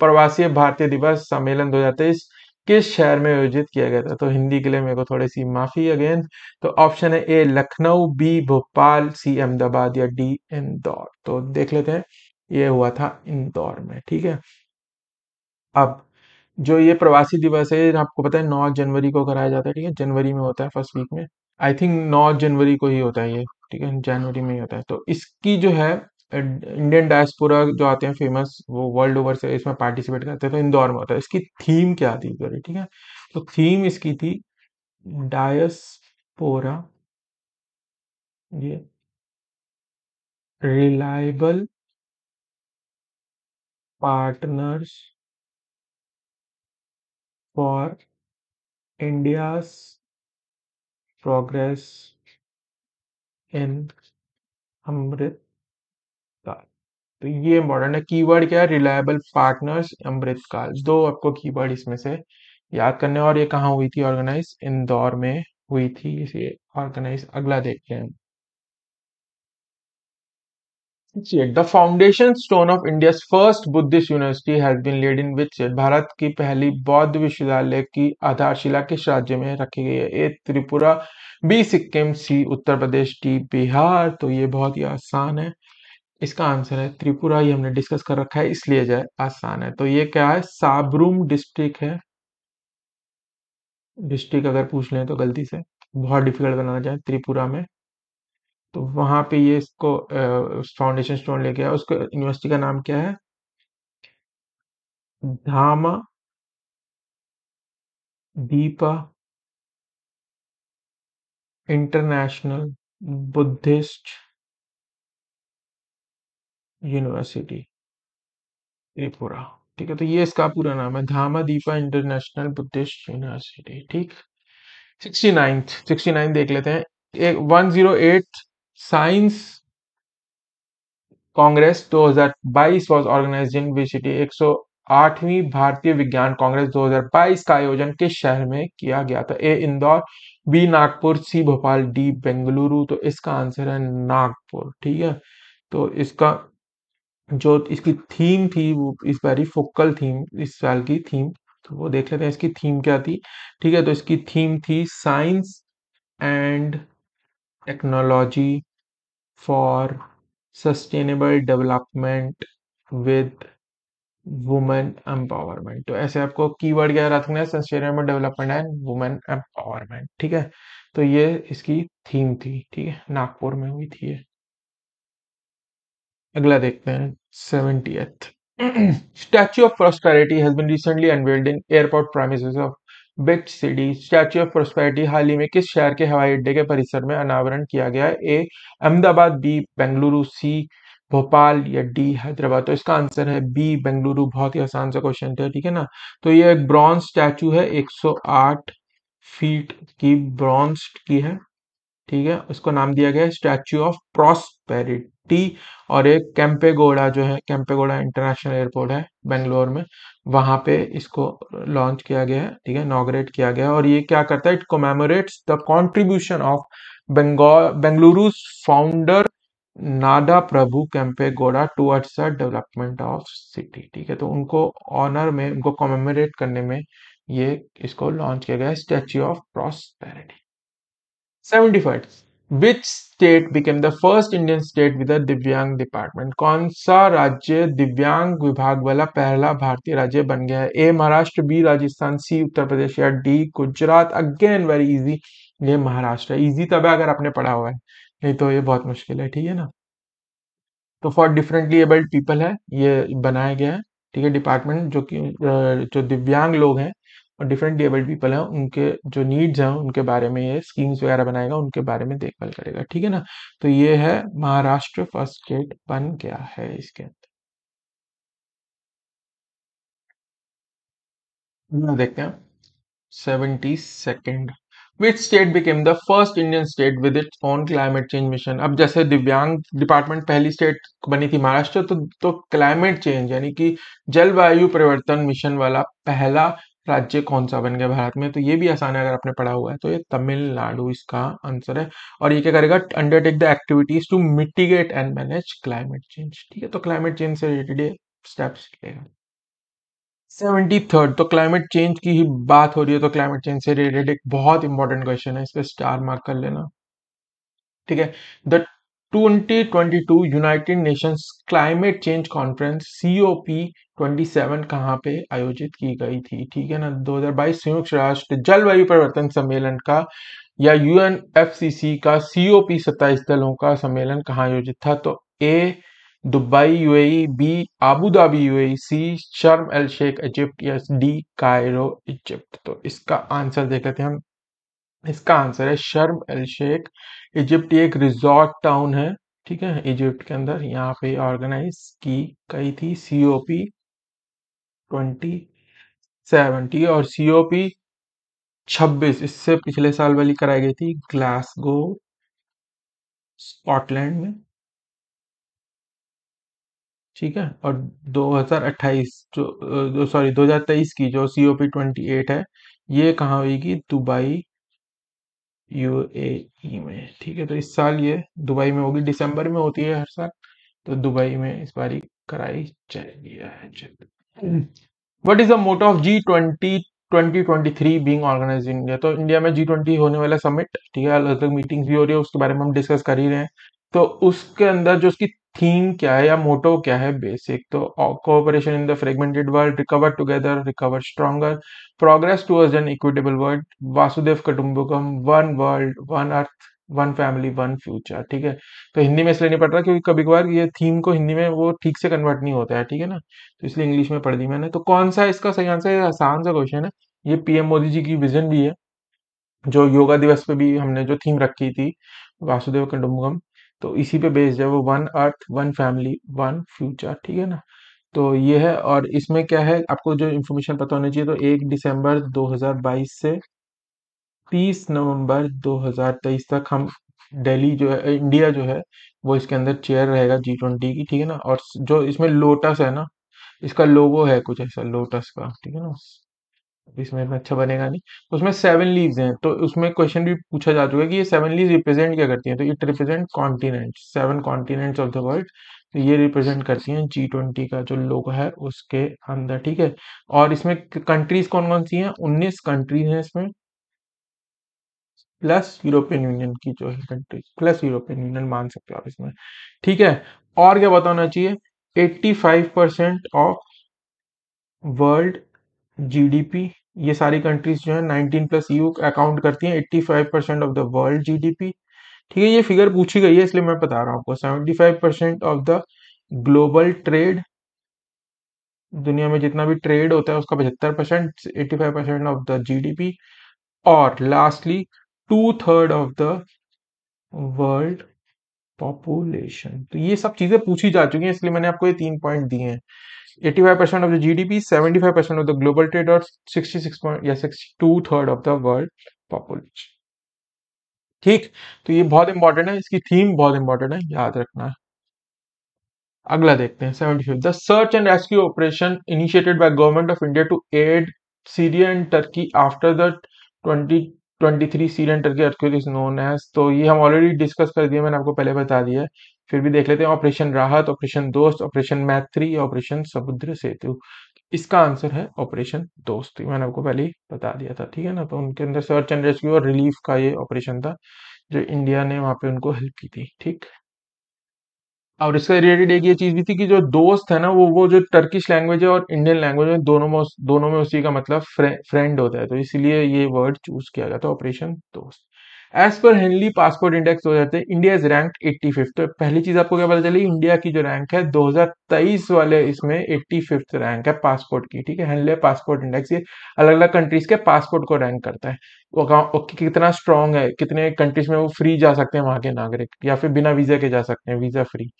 प्रवासीय भारतीय दिवस सम्मेलन दो हजार तेईस किस शहर में आयोजित किया गया था तो हिंदी के लिए मेरे को थोड़ी सी माफी अगेन तो ऑप्शन है A Lucknow B Bhopal C Ahmedabad या डी इंदौर तो देख लेते हैं ये हुआ था इंदौर में ठीक है अब जो ये प्रवासी दिवस है आपको पता है नौ जनवरी को कराया जाता है ठीक है जनवरी में होता है फर्स्ट वीक में आई थिंक नौ जनवरी को ही होता है ये ठीक है जनवरी में ही होता है तो इसकी जो है इंडियन डायस्पोरा जो आते हैं फेमस वो वर्ल्ड ओवर से इसमें पार्टिसिपेट करते हैं तो इंदौर में होता है इसकी थीम क्या थी सॉरी ठीक है तो थीम इसकी थी डायस्पोरा ये reliable partners for India progress in Amrit तो ये इंपॉर्टेंट है कीवर्ड क्या है रिलायबल पार्टनर्स अमृतकाल दो आपको कीवर्ड इसमें से याद करने और ये कहाँ हुई थी ऑर्गेनाइज इंदौर में हुई थी इसे ऑर्गेनाइज अगला देखते हैं the foundation stone of India first Buddhist university has been laid in which Bharat की पहली बौद्ध विश्वविद्यालय की आधारशिला किस राज्य में रखी गई है A Tripura B Sikkim C Uttar Pradesh D Bihar तो ये बहुत ही आसान है इसका आंसर है त्रिपुरा ही हमने डिस्कस कर रखा है इसलिए जो है आसान है तो ये क्या है साबरूम डिस्ट्रिक्ट है डिस्ट्रिक्ट अगर पूछ लें तो गलती से बहुत डिफिकल्ट बनाना चाहें त्रिपुरा में तो वहां पे ये इसको फाउंडेशन स्टोन लेके आया उसको यूनिवर्सिटी का नाम क्या है Dhamma Dipa international Buddhist university Tripura ठीक है तो ये इसका पूरा नाम है Dhamma Dipa international Buddhist university ठीक सिक्सटी नाइन्थ सिक्सटी नाइन देख लेते हैं एक one zero eight science congress 2022 was organize in which city एक सौ आठवीं भारतीय विज्ञान कांग्रेस 2022 का आयोजन किस शहर में किया गया था A Indore B Nagpur C Bhopal D Bengaluru तो इसका आंसर है नागपुर ठीक है तो इसका जो इसकी थीम थी वो इस बारी फोकल थीम इस साल की थीम तो वो देख लेते हैं इसकी थीम क्या थी ठीक है तो इसकी थीम थी science and technology for sustainable development with women empowerment तो ऐसे आपको कीवर्ड क्या याद रखना है sustainable development and women empowerment ठीक है तो ये इसकी थीम थी ठीक है नागपुर में हुई थी ये अगला देखते हैं seventy statue of prosperity has been recently unveiled in airport premises of big city statue of prosperity हाल ही में किस शहर के हवाई अड्डे के परिसर में अनावरण किया गया है A Ahmedabad B Bengaluru C Bhopal या डी हैदराबाद तो इसका आंसर है बी बेंगलुरु बहुत ही आसान सा क्वेश्चन था ठीक है ना तो ये एक ब्रॉन्ज स्टैचू है 108 फीट की ब्रॉन्ज की है ठीक है इसको नाम दिया गया है स्टैच्यू ऑफ प्रॉस्पेरिटी और एक कैंपेगोड़ा जो है कैंपेगोड़ा इंटरनेशनल एयरपोर्ट है बेंगलोर में वहां पे इसको लॉन्च किया गया है ठीक है नॉगरेट किया गया है और ये क्या करता है it commemorates the contribution of बेंगो Bengaluru founder Nada Prabhu Kempegowda towards the development of city ठीक है तो उनको ऑनर में उनको कॉमेमोरेट करने में ये इसको लॉन्च किया गया है statue of prosperity 75 which state became the first indian state with a दिव्यांग डिपार्टमेंट कौन सा राज्य दिव्यांग विभाग वाला पहला भारतीय राज्य बन गया है A Maharashtra B Rajasthan C Uttar Pradesh या D Gujarat again very easy ये महाराष्ट्र इजी तब है अगर आपने पढ़ा हुआ है नहीं तो ये बहुत मुश्किल है ठीक है ना तो फॉर डिफरेंटली एबल्ड पीपल है ये बनाया गया है ठीक है डिपार्टमेंट जो कि जो दिव्यांग लोग हैं और डिफरेंट डिएबल्ड पीपल हैं उनके जो नीड्स हैं उनके बारे में ये स्कीम्स वगैरह बनाएगा उनके बारे में देखभाल करेगा ठीक है ना तो ये है महाराष्ट्र फर्स्ट स्टेट बन गया है इसके अंदर देखते हैं seventy second which state became the first Indian state with its own climate change mission अब जैसे दिव्यांग डिपार्टमेंट पहली स्टेट बनी थी महाराष्ट्र तो तो क्लाइमेट चेंज यानी कि जलवायु परिवर्तन मिशन वाला पहला राज्य कौन सा बन गया भारत में तो ये भी आसान है अगर आपने पढ़ा हुआ है तो ये तमिलनाडु इसका आंसर है और ये क्या करेगा undertake the activities to mitigate and manage climate change ठीक है तो क्लाइमेट चेंज से रिलेटेड स्टेप्स लेगा सेवेंटी थर्ड तो क्लाइमेट चेंज की ही बात हो रही है तो क्लाइमेट चेंज से रिलेटेड एक बहुत इंपॉर्टेंट क्वेश्चन है इस पर स्टार मार्क कर लेना ठीक है the 2022 United Nations climate change conference C twenty seven कहाँ पे आयोजित की गई थी ठीक है ना 2022 संयुक्त राष्ट्र जलवायु परिवर्तन सम्मेलन का या U N F C C का सी ओ पी सत्ताईस दलों का सम्मेलन कहाँ आयोजित था तो A Dubai A B e, Abu Dhabi A C e, Sharm el Sheikh Egypt या डी कायरो इजिप्ट तो इसका आंसर देख लेते हैं हम इसका आंसर है शर्म एल शेख इजिप्ट एक रिजॉर्ट टाउन है ठीक है इजिप्ट के अंदर यहाँ पे ऑर्गेनाइज की गई थी सीओपी ट्वेंटी सेवेंटी और सीओपी छब्बीस इससे पिछले साल वाली कराई गई थी ग्लासगो स्कॉटलैंड में ठीक है और 2028 जो, जो सॉरी 2023 की जो सीओपी 28 है ये कहाँ होगी दुबई यूएई e में ठीक है तो इस साल ये दुबई में होगी दिसंबर में होती है हर साल तो दुबई में इस बारी कराई जाएगी what is the motto of G twenty twenty twenty three being organize India तो इंडिया में जी ट्वेंटी होने वाला समिट ठीक है अलग अलग मीटिंग्स भी हो रही है उसके बारे में हम डिस्कस कर ही रहे हैं तो उसके अंदर जो उसकी थीम क्या है या मोटो क्या है बेसिक तो cooperation in the fragmented world recover together recover stronger progress towards an equitable world Vasudhaiva Kutumbakam one world one earth one family one future ठीक है तो हिंदी में इसलिए नहीं पढ़ रहा क्योंकि कभी कभार ये थीम को हिंदी में वो ठीक से कन्वर्ट नहीं होता है ठीक है ना तो इसलिए इंग्लिश में पढ़ दी मैंने तो कौन सा इसका सही आंसर है आसान सा क्वेश्चन है ये पीएम मोदी जी की विजन भी है जो योगा दिवस पे भी हमने जो थीम रखी थी वासुदेव कुटुंबकम तो इसी पे बेस्ड है वो one earth one family one future ठीक है ना तो ये है और इसमें क्या है आपको जो इन्फॉर्मेशन पता होना चाहिए तो एक दिसंबर 2022 से 30 नवंबर 2023 तक हम दिल्ली जो है इंडिया जो है वो इसके अंदर चेयर रहेगा जी ट्वेंटी की ठीक है ना और जो इसमें लोटस है ना इसका लोगो है कुछ ऐसा लोटस का ठीक है ना इसमें इतना अच्छा बनेगा नहीं तो उसमें सेवन लीव्स हैं तो उसमें क्वेश्चन भी पूछा जा चुका है कि ये सेवन लीव्स रिप्रेजेंट क्या करती हैं तो it represent continent seven continents of the world तो ये रिप्रेजेंट करती हैं जी ट्वेंटी का जो लोगो है उसके अंदर ठीक है और इसमें कंट्रीज कौन कौन सी हैं उन्नीस कंट्रीज हैं इसमें प्लस यूरोपियन यूनियन की जो है कंट्रीज प्लस यूरोपियन यूनियन मान सकते हो आप इसमें ठीक है और क्या बताना चाहिए 85 परसेंट ऑफ वर्ल्ड जीडीपी ये सारी कंट्रीज जो है 19 प्लस यू अकाउंट करती हैं 85 percent of the world GDP ठीक है ये फिगर पूछी गई है इसलिए मैं बता रहा हूँ आपको 75 percent of the global trade दुनिया में जितना भी ट्रेड होता है उसका पचहत्तर percent eighty five percent of the P और lastly two third of the world population तो ये सब चीजें पूछी जा चुकी हैं इसलिए मैंने आपको ये तीन पॉइंट दिए हैं 85 percent of the GDP, 75 percent of the global trade, or 66 point या 62 third of the world population. ठीक तो ये बहुत इंपॉर्टेंट है इसकी थीम बहुत इंपॉर्टेंट है याद रखना है अगला देखते हैं seventy fifth the search and rescue operation initiated by government of India to aid Syria and Turkey after the twenty Syria and Turkey earthquake is known as तो ये हम ऑलरेडी डिस्कस कर दिए मैंने आपको पहले बता दिया है फिर भी देख लेते हैं ऑपरेशन राहत ऑपरेशन दोस्त ऑपरेशन मैत्री ऑपरेशन समुद्र सेतु इसका आंसर है ऑपरेशन दोस्त मैंने आपको पहले ही बता दिया था ठीक है ना तो उनके अंदर सर्च एंड रेस्क्यू और रिलीफ का ये ऑपरेशन था जो इंडिया ने वहां पे उनको हेल्प की थी ठीक और इसका रिलेटेड एक ये चीज भी थी कि जो दोस्त है ना वो वो जो टर्किश लैंग्वेज है और इंडियन लैंग्वेज है दोनों में दोनों में उसी का मतलब फ्रे, फ्रेंड होता है तो इसीलिए ये वर्ड चूज किया गया था ऑपरेशन दोस्त एज पर हेनली पासपोर्ट इंडेक्स तेईस India is rank eighty fifth पहली चीज आपको क्या पता चली इंडिया की जो रैंक है दो हजार तेईस वाले इसमें एट्टी फिफ्थ रैंक है पासपोर्ट की ठीक है हेनले पासपोर्ट इंडेक्स ये अलग अलग कंट्रीज के पासपोर्ट को रैंक करता है वो, वो कितना स्ट्रांग है कितने कंट्रीज में वो फ्री जा सकते हैं वहां के नागरिक या फिर बिना वीजा के जा सकते हैं वीजा फ्री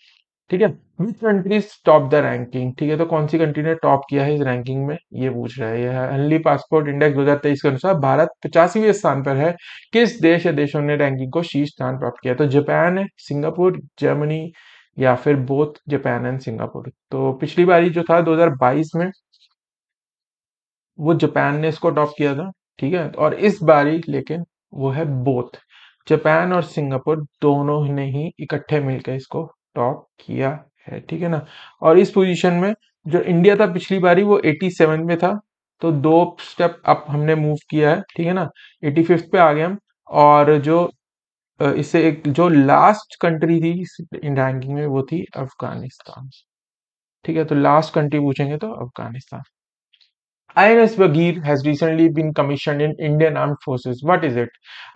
ठीक है which countries top the ranking ठीक है तो कौन सी कंट्री ने टॉप किया है इस रैंकिंग में ये पूछ रहा है यह अनली पासपोर्ट इंडेक्स तेईस के अनुसार भारत पचासीवें स्थान पर है किस देश या देशों ने रैंकिंग को शीर्ष स्थान प्राप्त किया तो जापान है सिंगापुर जर्मनी या फिर बोथ जापान एंड सिंगापुर तो पिछली बारी जो था 2022 में वो जापान ने इसको टॉप किया था ठीक है और इस बारी लेकिन वो है बोथ जापान और सिंगापुर दोनों ने ही इकट्ठे मिलकर इसको टॉप किया है ठीक है ना और इस पोजीशन में जो इंडिया था पिछली बारी वो 87 में था तो दो स्टेप अप हमने मूव किया है ठीक है ना एटी पे आ गए हम और जो इससे एक जो लास्ट कंट्री थी इन रैंकिंग में वो थी अफगानिस्तान ठीक है तो लास्ट कंट्री पूछेंगे तो Afghanistan INS Vagir has recently been commissioned in Indian Armed Forces. What is it?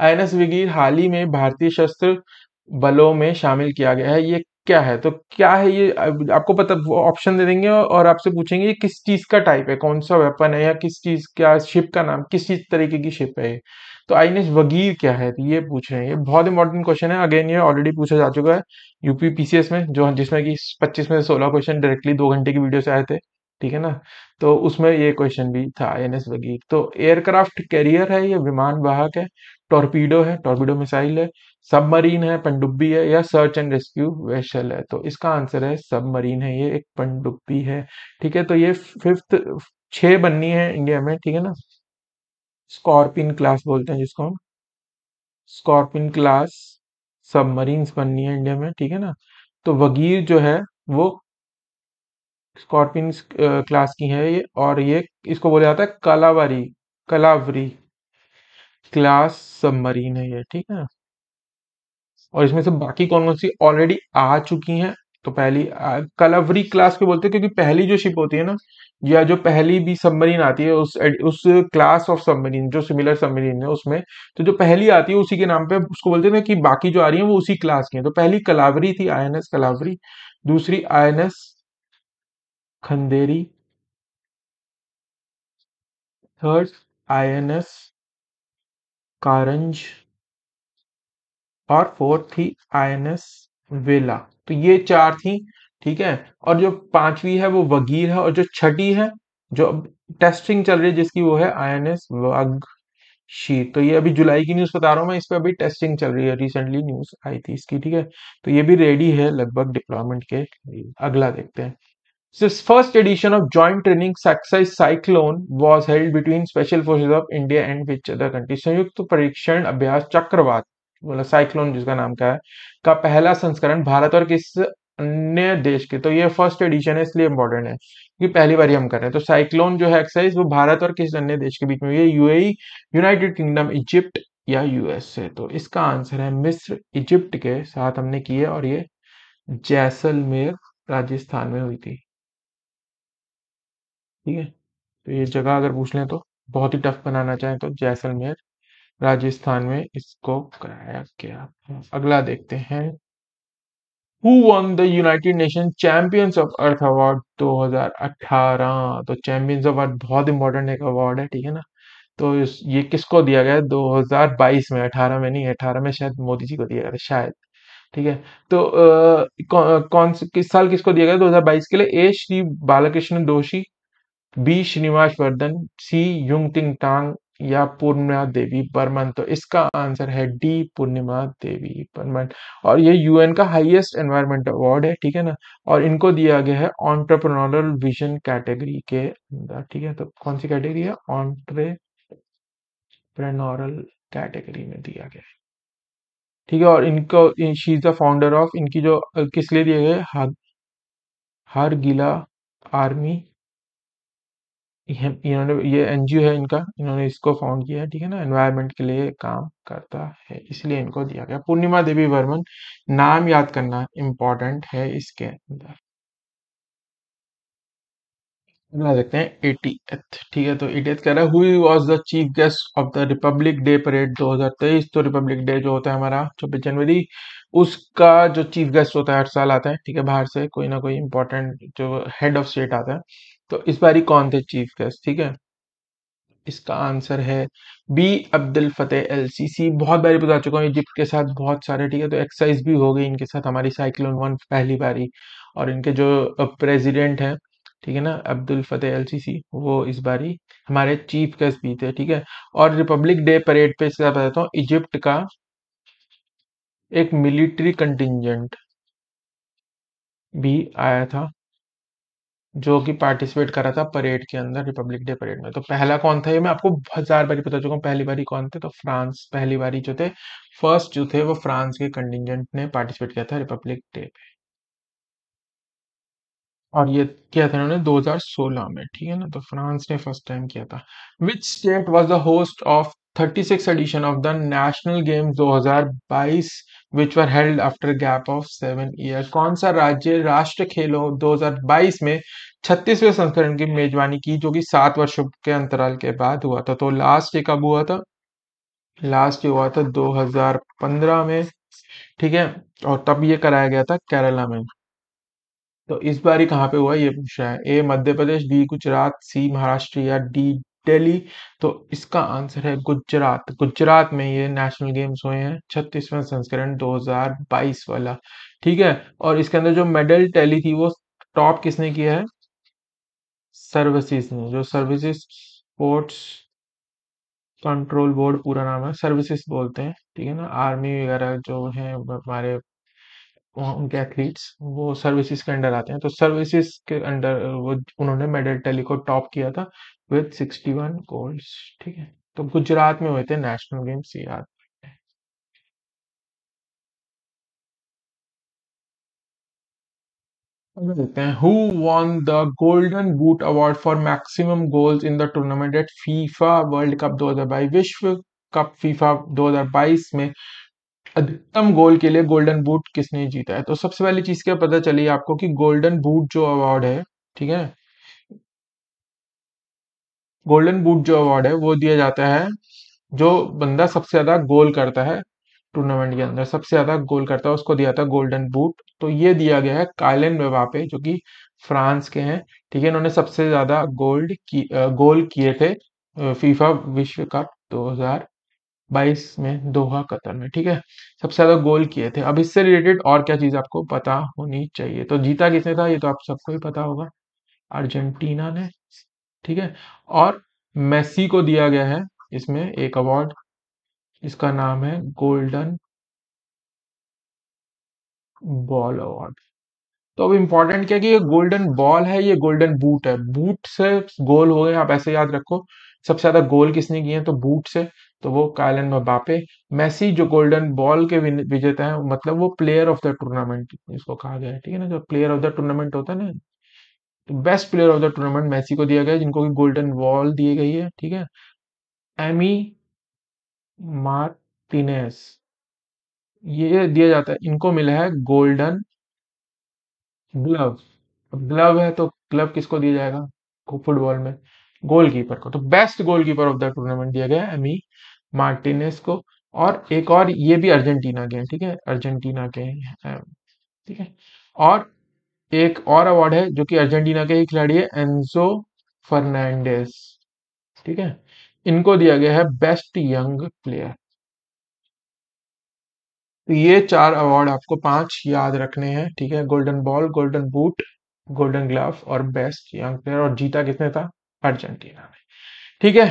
INS Vagir हाल ही में भारतीय शस्त्र बलों में शामिल किया गया है ये क्या है तो क्या है ये आपको पता ऑप्शन दे देंगे और आपसे पूछेंगे ये किस चीज का टाइप है कौन सा वेपन है या किस चीज क्या शिप का नाम किस चीज तरीके की शिप है तो आई एन वगीर क्या है तो ये पूछ रहे हैं ये बहुत इंपॉर्टेंट क्वेश्चन है अगेन ये ऑलरेडी पूछा जा चुका है यूपी पीसीएस में जो जिसमें कि पच्चीस में से सोलह क्वेश्चन डायरेक्टली दो घंटे की वीडियो से आए थे ठीक है ना तो उसमें ये क्वेश्चन भी था आई एन एस वगीर तो एयरक्राफ्ट कैरियर है ये विमान वाहक है टॉर्पीडो है टॉर्पीडो मिसाइल है सबमरीन है पनडुब्बी है या सर्च एंड रेस्क्यू वेशल है तो इसका आंसर है सबमरीन है ये एक पनडुब्बी है ठीक है तो ये फिफ्थ छह बननी है इंडिया में ठीक है ना स्कॉर्पिन क्लास बोलते हैं जिसको हम स्कॉर्पिन क्लास सबमरीन बननी है इंडिया में ठीक है ना तो वगीर जो है वो स्कॉर्पिन क्लास की है ये और ये इसको बोला जाता है कलावरी कलावरी क्लास सबमरीन है ये ठीक है ना और इसमें से बाकी कौन कौन सी ऑलरेडी आ चुकी हैं तो पहली कलावरी क्लास के बोलते हैं क्योंकि पहली जो शिप होती है ना या जो पहली भी सबमरीन आती है उस उस क्लास ऑफ सबमरीन जो सिमिलर सबमरीन है उसमें तो जो पहली आती है उसी के नाम पे उसको बोलते हैं ना कि बाकी जो आ रही है वो उसी क्लास की है तो पहली कलावरी थी आई एन एस कलावरी दूसरी I N S Khanderi third I N S Karanj और फोर्थ थी आयनस वेला तो ये चार थी ठीक है और जो पांचवी है वो वगीर है और जो छठी है जो टेस्टिंग चल रही है जिसकी वो है एस शी तो ये अभी जुलाई की न्यूज बता रहा हूँ मैं इस पर अभी टेस्टिंग चल रही है रिसेंटली न्यूज आई थी इसकी ठीक है तो ये भी रेडी है लगभग डिप्लॉयमेंट के अगला देखते हैं first edition of joint training exercise cyclone was held between special forces of India and which other country संयुक्त परीक्षण अभ्यास चक्रवात बोला साइक्लोन जिसका नाम क्या है का पहला संस्करण भारत और किस अन्य देश के तो ये फर्स्ट एडिशन है इसलिए इंपॉर्टेंट है क्योंकि पहली बार हम कर रहे हैं तो साइक्लोन जो है एक्सरसाइज वो भारत और किस अन्य देश के बीच में हुई है यू यूनाइटेड किंगडम इजिप्ट या यूएसए तो इसका आंसर है मिस्र इजिप्ट के साथ हमने की है और ये जैसलमेर राजस्थान में हुई थी ठीक है तो ये जगह अगर पूछ लें तो बहुत ही टफ बनाना चाहें तो जैसलमेर राजस्थान में इसको कराया गया अगला देखते हैं who won the United Nation champions of earth award 2018 तो चैंपियंस ऑफ अर्थ बहुत इंपॉर्टेंट एक अवार्ड है ठीक है ना तो ये किसको दिया गया 2022 में 18 में नहीं 18 में शायद मोदी जी को दिया गया था शायद ठीक है तो आ, कौ, कौन किस साल किसको दिया गया 2022 के लिए ए Shri Balkrishna Doshi B Srinivas Vardhan C Yung Ting Tang या पूर्णिमा देवी बर्मन तो इसका आंसर है डी पूर्णिमा देवी बर्मन और ये यूएन का हाईएस्ट एनवायरमेंट अवार्ड है ठीक है ना और इनको दिया गया है ऑन्टरप्रनोरल विजन कैटेगरी के अंदर ठीक है तो कौन सी कैटेगरी है ऑन्टरप्रनोरल कैटेगरी में दिया गया है ठीक है और इनको she is the founder of इनकी जो किस लिए दिए गए हर गिला आर्मी इन्होंने ये एनजीओ है इनका इन्होंने इसको फाउंड किया है ठीक है ना एनवायरमेंट के लिए काम करता है इसलिए इनको दिया गया पूर्णिमा देवी वर्मन नाम याद करना इम्पोर्टेंट है इसके अंदर देखते हैं एटी ठीक है तो एटी कह रहा है who the chief guest of the Republic Day parade 2023 तो रिपब्लिक डे जो होता है हमारा छब्बीस जनवरी उसका जो चीफ गेस्ट होता है हर साल आता है ठीक है बाहर से कोई ना कोई इंपॉर्टेंट जो हेड ऑफ स्टेट आता है तो इस बारी कौन थे चीफ गेस्ट ठीक है इसका आंसर है B Abdul Fattah el Sisi बहुत बारी बता चुका हूँ इजिप्ट के साथ बहुत सारे ठीक है तो एक्सरसाइज भी हो गई इनके साथ हमारी साइक्लोन वन पहली बारी और इनके जो प्रेसिडेंट हैं ठीक है ना अब्दुल फतेह एल सी सी वो इस बारी हमारे चीफ गेस्ट भी थे ठीक है और रिपब्लिक डे परेड पे इसका बताता हूँ इजिप्ट का एक मिलिट्री कंटिजेंट भी आया था जो कि पार्टिसिपेट कर रहा था परेड के अंदर रिपब्लिक डे परेड में तो पहला कौन था ये मैं आपको हजार बारी बता चुका हूँ पहली बारी कौन थे तो फ्रांस पहली बारी जो थे फर्स्ट जो थे वो फ्रांस के कंटिजेंट ने पार्टिसिपेट किया था रिपब्लिक डे पे और ये किया था इन्होंने 2016 में ठीक है ना तो फ्रांस ने फर्स्ट टाइम किया था which state was the host of 36 edition of the national games 2022 which were held after gap of seven year कौन सा राज्य राष्ट्र खेलों 2022 में छत्तीसवें संस्करण की मेजबानी की जो कि सात वर्षों के अंतराल के बाद हुआ था तो लास्ट ये कब हुआ था लास्ट ये हुआ था 2015 में ठीक है और तब ये कराया गया था केरला में तो इस बार ही कहाँ पे हुआ ये पूछ रहा है A Madhya Pradesh B Gujarat C Maharashtra या डी दिल्ली तो इसका आंसर है गुजरात गुजरात में ये नेशनल गेम्स हुए हैं छत्तीसवें संस्करण 2022 वाला ठीक है और इसके अंदर जो मेडल टैली थी वो टॉप किसने किया है सर्विसेज ने जो सर्विसेज स्पोर्ट्स कंट्रोल बोर्ड पूरा नाम है सर्विसेज बोलते हैं ठीक है ना आर्मी वगैरह जो है हमारे उनके एथलीट्स वो सर्विसेज के अंडर आते हैं तो सर्विसेज के अंडर वो उन्होंने मेडल टेली को टॉप किया था विद वन गोल्ड ठीक है तो गुजरात में हुए थे नेशनल गेम्स याद देखते हैं who won the golden boot award for maximum goals in the tournament at FIFA world cup 2022 विश्व कप फीफा 2022 में अधिकतम गोल के लिए गोल्डन बूट किसने जीता है तो सबसे पहली चीज क्या पता चली आपको कि गोल्डन बूट जो अवार्ड है ठीक है गोल्डन बूट जो अवार्ड है वो दिया जाता है जो बंदा सबसे ज्यादा गोल करता है टूर्नामेंट के अंदर सबसे ज्यादा गोल करता है उसको दिया था गोल्डन बूट तो ये दिया गया है कायलन वेवापे जो कि फ्रांस के हैं ठीक है इन्होंने सबसे ज्यादा गोल्ड की गोल किए थे फीफा विश्व कप 2022 में दोहा कतर में ठीक है सबसे ज्यादा गोल किए थे अब इससे रिलेटेड और क्या चीज आपको पता होनी चाहिए तो जीता किसने था ये तो आप सबको ही पता होगा अर्जेंटीना ने ठीक है और मेसी को दिया गया है इसमें एक अवार्ड इसका नाम है गोल्डन बॉल अवार्ड तो अब इम्पोर्टेंट क्या कि ये गोल्डन बॉल है ये गोल्डन बूट है बूट से गोल हो गए आप ऐसे याद रखो सबसे ज्यादा गोल किसने किए हैं तो बूट से तो वो कायलन मबापे मैसी जो गोल्डन बॉल के विजेता है मतलब वो प्लेयर ऑफ द टूर्नामेंट इसको कहा गया है ठीक है ना जो प्लेयर ऑफ द टूर्नामेंट होता है ना तो best player of the tournament Messi को दिया गया जिनको कि गोल्डन बॉल दी गई है ठीक है एमी मार्टिनेस ये दिया जाता है इनको मिला है गोल्डन ग्लव ग्लव है तो ग्लव किसको दिया जाएगा फुटबॉल में गोलकीपर को तो best goalkeeper of the tournament दिया गया एमी मार्टिनेस को और एक और ये भी अर्जेंटीना के हैं ठीक है अर्जेंटीना के हैं ठीक है और एक और अवार्ड है जो कि अर्जेंटीना के ही खिलाड़ी है एनजो फर्नांडेस ठीक है इनको दिया गया है बेस्ट यंग प्लेयर तो ये चार अवार्ड आपको पांच याद रखने हैं ठीक है golden ball golden boot golden glove और बेस्ट यंग प्लेयर और जीता किसने था अर्जेंटीना ने ठीक है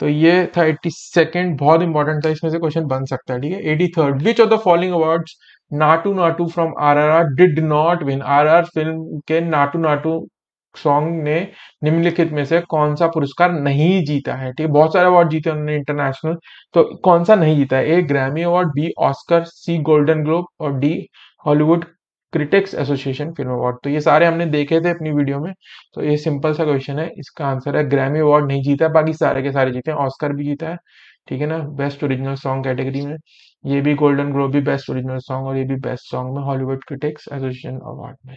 तो ये था एट्टी सेकेंड बहुत इंपॉर्टेंट था इसमें से क्वेश्चन बन सकता है ठीक है eighty third which of the following awards Naatu Naatu from R R R did not win R R film के नाटू नाटू सॉन्ग ने निम्नलिखित में से कौन सा पुरस्कार नहीं जीता है ठीक है बहुत सारे अवार्ड जीते उन्होंने इंटरनेशनल तो कौन सा नहीं जीता है A Grammy award B Oscar C Golden Globe और D Hollywood Critics Association film award तो ये सारे हमने देखे थे अपनी वीडियो में तो ये सिंपल सा क्वेश्चन है इसका आंसर है ग्रैमी अवार्ड नहीं जीता बाकी सारे के सारे जीते हैं ऑस्कर भी जीता है ठीक है ना बेस्ट ओरिजिनल सॉन्ग कैटेगरी में ये भी गोल्डन ग्लोब भी बेस्ट ओरिजिनल सॉन्ग और ये भी बेस्ट सॉन्ग में हॉलीवुड क्रिटिक्स एसोसिएशन अवार्ड में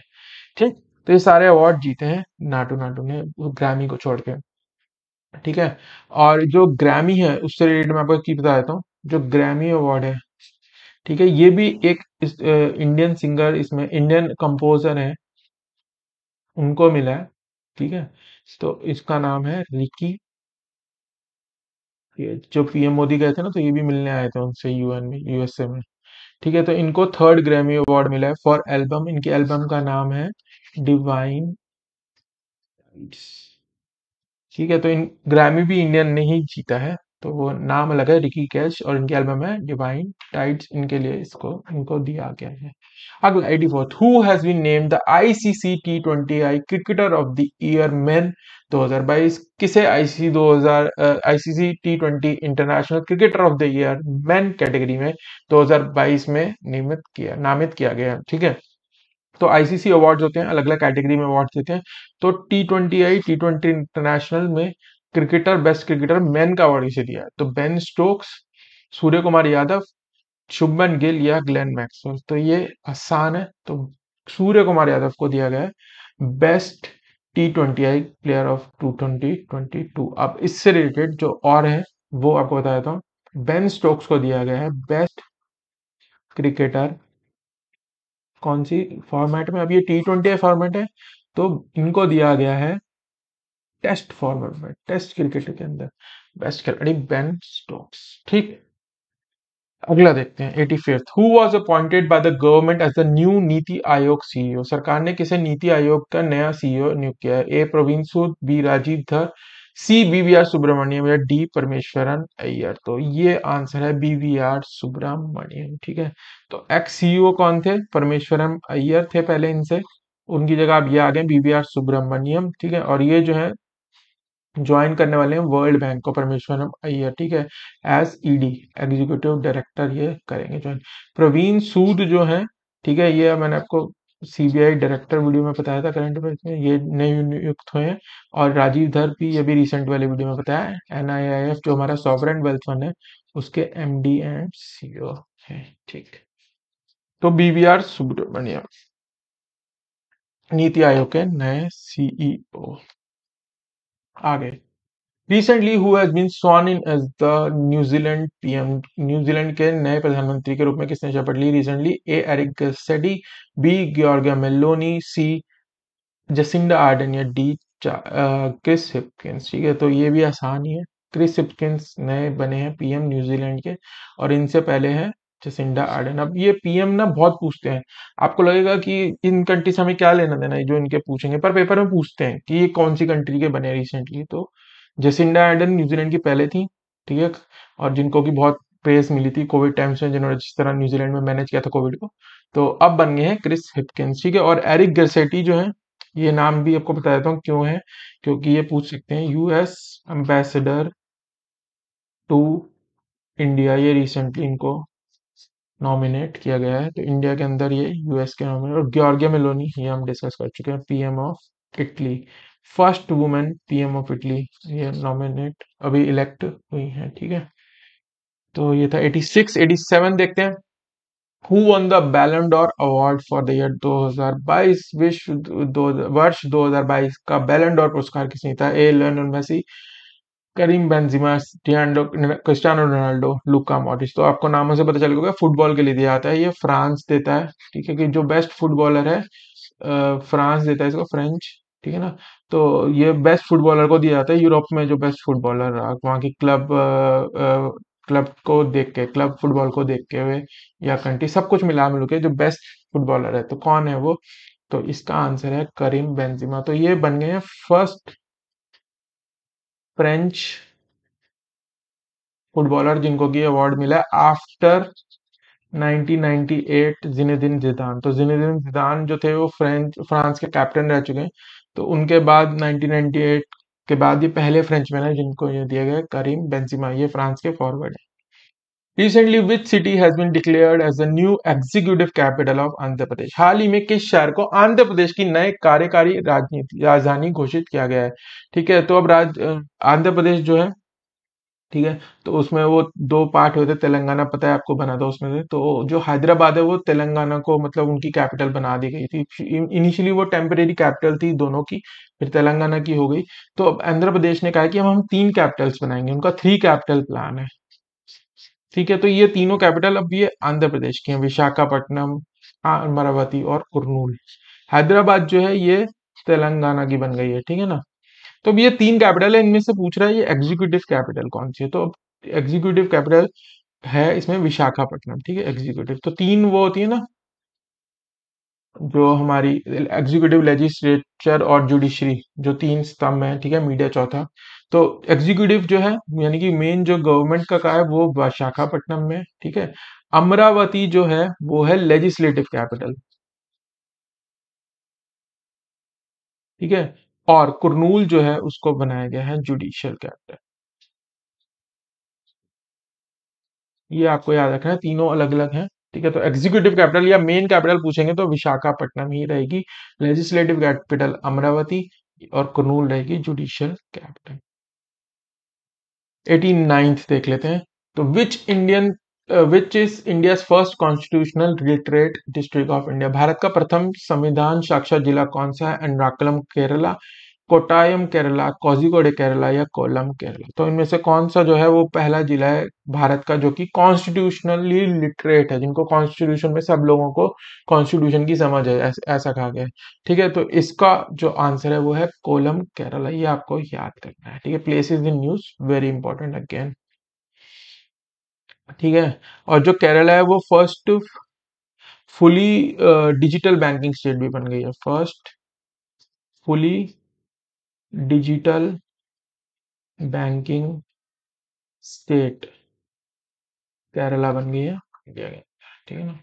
ठीक तो ये सारे अवार्ड जीते हैं नाटू नाटू ने ग्रामी को छोड़ के ठीक है और जो ग्रामी है उससे रिलेटेड मैं आपको की बता देता हूँ जो ग्रामी अवार्ड है ठीक है ये भी एक इस, इंडियन सिंगर इसमें इंडियन कंपोजर है उनको मिला है ठीक है तो इसका नाम है रिकी जो पीएम मोदी गए थे ना तो ये भी मिलने आए थे उनसे यूएन में यूएसए में ठीक है तो इनको थर्ड ग्रैमी अवार्ड मिला है फॉर एल्बम इनके एल्बम का नाम है डिवाइन ठीक है तो इन ग्रामी भी इंडियन ने ही जीता है तो वो नाम अलग है रिकी कैश और इनके एल्बम है डिवाइन टाइट्स इनके लिए इसको इनको दिया गया है अगला eighty fourth who has been named the ICC T twenty I cricketer of the year man 2022 किसे ICC 2000 ICC T twenty international cricketer of the year man category में 2022 में नियमित किया नामित किया गया ठीक है तो आईसीसी अवार्ड्स होते हैं अलग अलग कैटेगरी में अवार्ड्स देते हैं तो T twenty I T twenty international में क्रिकेटर बेस्ट क्रिकेटर मैन का अवार्ड इसे दिया है तो बेन स्टोक्स सूर्य कुमार यादव शुभमन गिल या ग्लेन मैक्सवेल तो ये आसान है तो सूर्य कुमार यादव को दिया गया है best T twenty I player of two twenty twenty two अब इससे रिलेटेड जो और है वो आपको बता देता हूँ बेन स्टोक्स को दिया गया है बेस्ट क्रिकेटर कौन सी फॉर्मेट में अब ये टी ट्वेंटी फॉर्मेट है तो इनको दिया गया है टेस्ट फॉर्मेट में टेस्ट क्रिकेट के अंदर बेस्ट खिलाड़ी बेन स्टोक्स ठीक अगला देखते हैं eighty fifth who was appointed by the government as the new NITI Aayog CEO e सरकार ने किसे नीति आयोग का नया सीईओ e नियुक्त किया है A Praveen Sood B Rajiv Dhar C BVR Subramaniam या डी परमेश्वरन अय्यर तो ये आंसर है बीवीआर सुब्रमण्यम ठीक है तो एक्स सीईओ e कौन थे परमेश्वरम अय्यर थे पहले इनसे उनकी जगह आप ये आ गए बीवीआर सुब्रमण्यम ठीक है और ये जो है ज्वाइन करने वाले हैं वर्ल्ड बैंक को परमेश्वरम अय्यर ठीक है एस ईडी एग्जीक्यूटिव डायरेक्टर ये करेंगे ज्वाइन प्रवीण सूद जो है ठीक है ये मैंने आपको सीबीआई डायरेक्टर वीडियो में बताया था करंट अफेयर्स में ये नए नियुक्त हुए हैं और राजीव धर भी अभी रिसेंट वाले वीडियो में बताया एनआईआईएफ जो हमारा सॉवरन वेल्थ फंड है उसके एमडी एंड सीईओ है ठीक तो बीवीआर सुब्रमण्यम नीति आयोग के नए सीईओ आ गए recently who has been sworn in as the New Zealand PM New Zealand के नए प्रधानमंत्री के रूप में किसने शपथ ली recently A Eric Garcetti B ग्योर्गा मेलोनी सी जसिंडा आर्डन या डी क्रिस हिपकिंस ठीक है तो ये भी आसान ही है क्रिस हिपकिंस नए बने हैं पीएम न्यूजीलैंड के और इनसे पहले हैं जसिंडा आर्डन अब ये पीएम ना बहुत पूछते हैं आपको लगेगा कि इन कंट्री से हमें क्या लेना देना है जो इनके पूछेंगे पर पेपर में पूछते हैं कि ये कौन सी कंट्री के बने रिसेंटली तो जेसिंडा एडन न्यूजीलैंड की पहले थी ठीक है और जिनको की बहुत प्रेस मिली थी कोविड टाइम्स में जिन्होंने जिस तरह न्यूजीलैंड में मैनेज किया था कोविड को तो अब बन गए हैं क्रिस हिपकिन ठीक है और एरिक गर्सेटी जो है ये नाम भी आपको बता देता हूँ क्यों है क्योंकि ये पूछ सकते हैं यूएस एम्बेसडर टू इंडिया ये रिसेंटली इनको नॉमिनेट किया गया है तो इंडिया के अंदर ये यूएस के नॉमिनेट और ग्योर्गिया मेलोनी ये हम डिस्कस कर चुके हैं PM of Italy first women PM of Italy ये नॉमिनेट अभी इलेक्ट हुई है ठीक है तो ये था 86 87 देखते हैं who won the Ballon d'Or award for the year 2022 विश्व दो वर्ष 2022 का बैलेंडोर पुरस्कार किसने था A Lionel Messi Karim Benzema डियांडो क्रिस्टियानो रोनाल्डो लुका मॉडिस तो आपको नामों से पता चल गया फुटबॉल के लिए दिया जाता है ये फ्रांस देता है ठीक है कि जो बेस्ट फुटबॉलर है फ्रांस देता है इसको फ्रेंच ठीक है ना तो ये बेस्ट फुटबॉलर को दिया जाता है यूरोप में जो बेस्ट फुटबॉलर रहा वहां की क्लब आ, आ, क्लब को देख के क्लब फुटबॉल को देख के हुए या कंट्री सब कुछ मिला मिलू के जो बेस्ट फुटबॉलर है तो कौन है वो तो इसका आंसर है करीम बेंजिमा तो ये बन गए हैं फर्स्ट फ्रेंच फुटबॉलर जिनको कि अवार्ड मिला आफ्टर 1998 जिनेदिन जिदान तो जिनेदिन जिदान जो थे वो फ्रेंच फ्रांस के कैप्टन रह चुके हैं तो उनके बाद 1998 के बाद ये पहले फ्रेंचमैन है जिनको ये दिया गया करीम बेंजिमा ये फ्रांस के फॉरवर्ड है recently which city has been declared as the new executive capital of Andhra Pradesh हाल ही में किस शहर को आंध्र प्रदेश की नए कार्यकारी राजनीति राजधानी घोषित किया गया है ठीक है तो अब राज आंध्र प्रदेश जो है ठीक है तो उसमें वो दो पार्ट हुए थे तेलंगाना पता है आपको बना था उसमें से तो जो हैदराबाद है वो तेलंगाना को मतलब उनकी कैपिटल बना दी गई थी इनिशियली वो टेम्परेरी कैपिटल थी दोनों की फिर तेलंगाना की हो गई तो अब आंध्र प्रदेश ने कहा कि अब हम तीन कैपिटल्स बनाएंगे उनका थ्री कैपिटल प्लान है ठीक है तो ये तीनों कैपिटल अब ये आंध्र प्रदेश की है विशाखापट्टनम हाँ, अमरावती और कुरनूल हैदराबाद जो है ये तेलंगाना की बन गई है ठीक है ना तो अब ये तीन कैपिटल है इनमें से पूछ रहा है ये एग्जीक्यूटिव कैपिटल कौन सी है तो अब एग्जीक्यूटिव कैपिटल है इसमें विशाखापट्टनम ठीक है एग्जीक्यूटिव तो तीन वो होती है ना जो हमारी एग्जीक्यूटिव लेजिस्लेचर और जुडिशरी जो तीन स्तंभ है ठीक है मीडिया चौथा तो एग्जीक्यूटिव जो है यानी कि मेन जो गवर्नमेंट का का है वो विशाखापट्टनम में ठीक है अमरावती जो है वो है लेजिस्लेटिव कैपिटल ठीक है और कुरनूल जो है उसको बनाया गया है जुडिशियल कैपिटल ये आपको याद रखना है तीनों अलग अलग हैं ठीक है तो एग्जीक्यूटिव कैपिटल या मेन कैपिटल पूछेंगे तो विशाखापट्टनम ही रहेगी लेजिस्लेटिव कैपिटल अमरावती और कुरनूल रहेगी जुडिशियल कैपिटल एटी नाइन्थ देख लेते हैं तो which Indian which is India first constitutional retreat district of India Bharat का प्रथम संविधान साक्षर जिला कौन सा है एंड्राकुलम केरला कोटायम केरला कोजिकोडे केरला या कोलम केरला तो इनमें से कौन सा जो है वो पहला जिला है भारत का जो कि कॉन्स्टिट्यूशनली लिटरेट है जिनको कॉन्स्टिट्यूशन में सब लोगों को कॉन्स्टिट्यूशन की समझ है ऐसा कहा गया है ठीक है तो इसका जो आंसर है वो है कोलम केरला ये आपको याद करना है ठीक है place is in news very important again ठीक है और जो केरला है वो first fully digital banking state भी बन गई है first fully digital banking state Kerala बन गई है ठीक है ना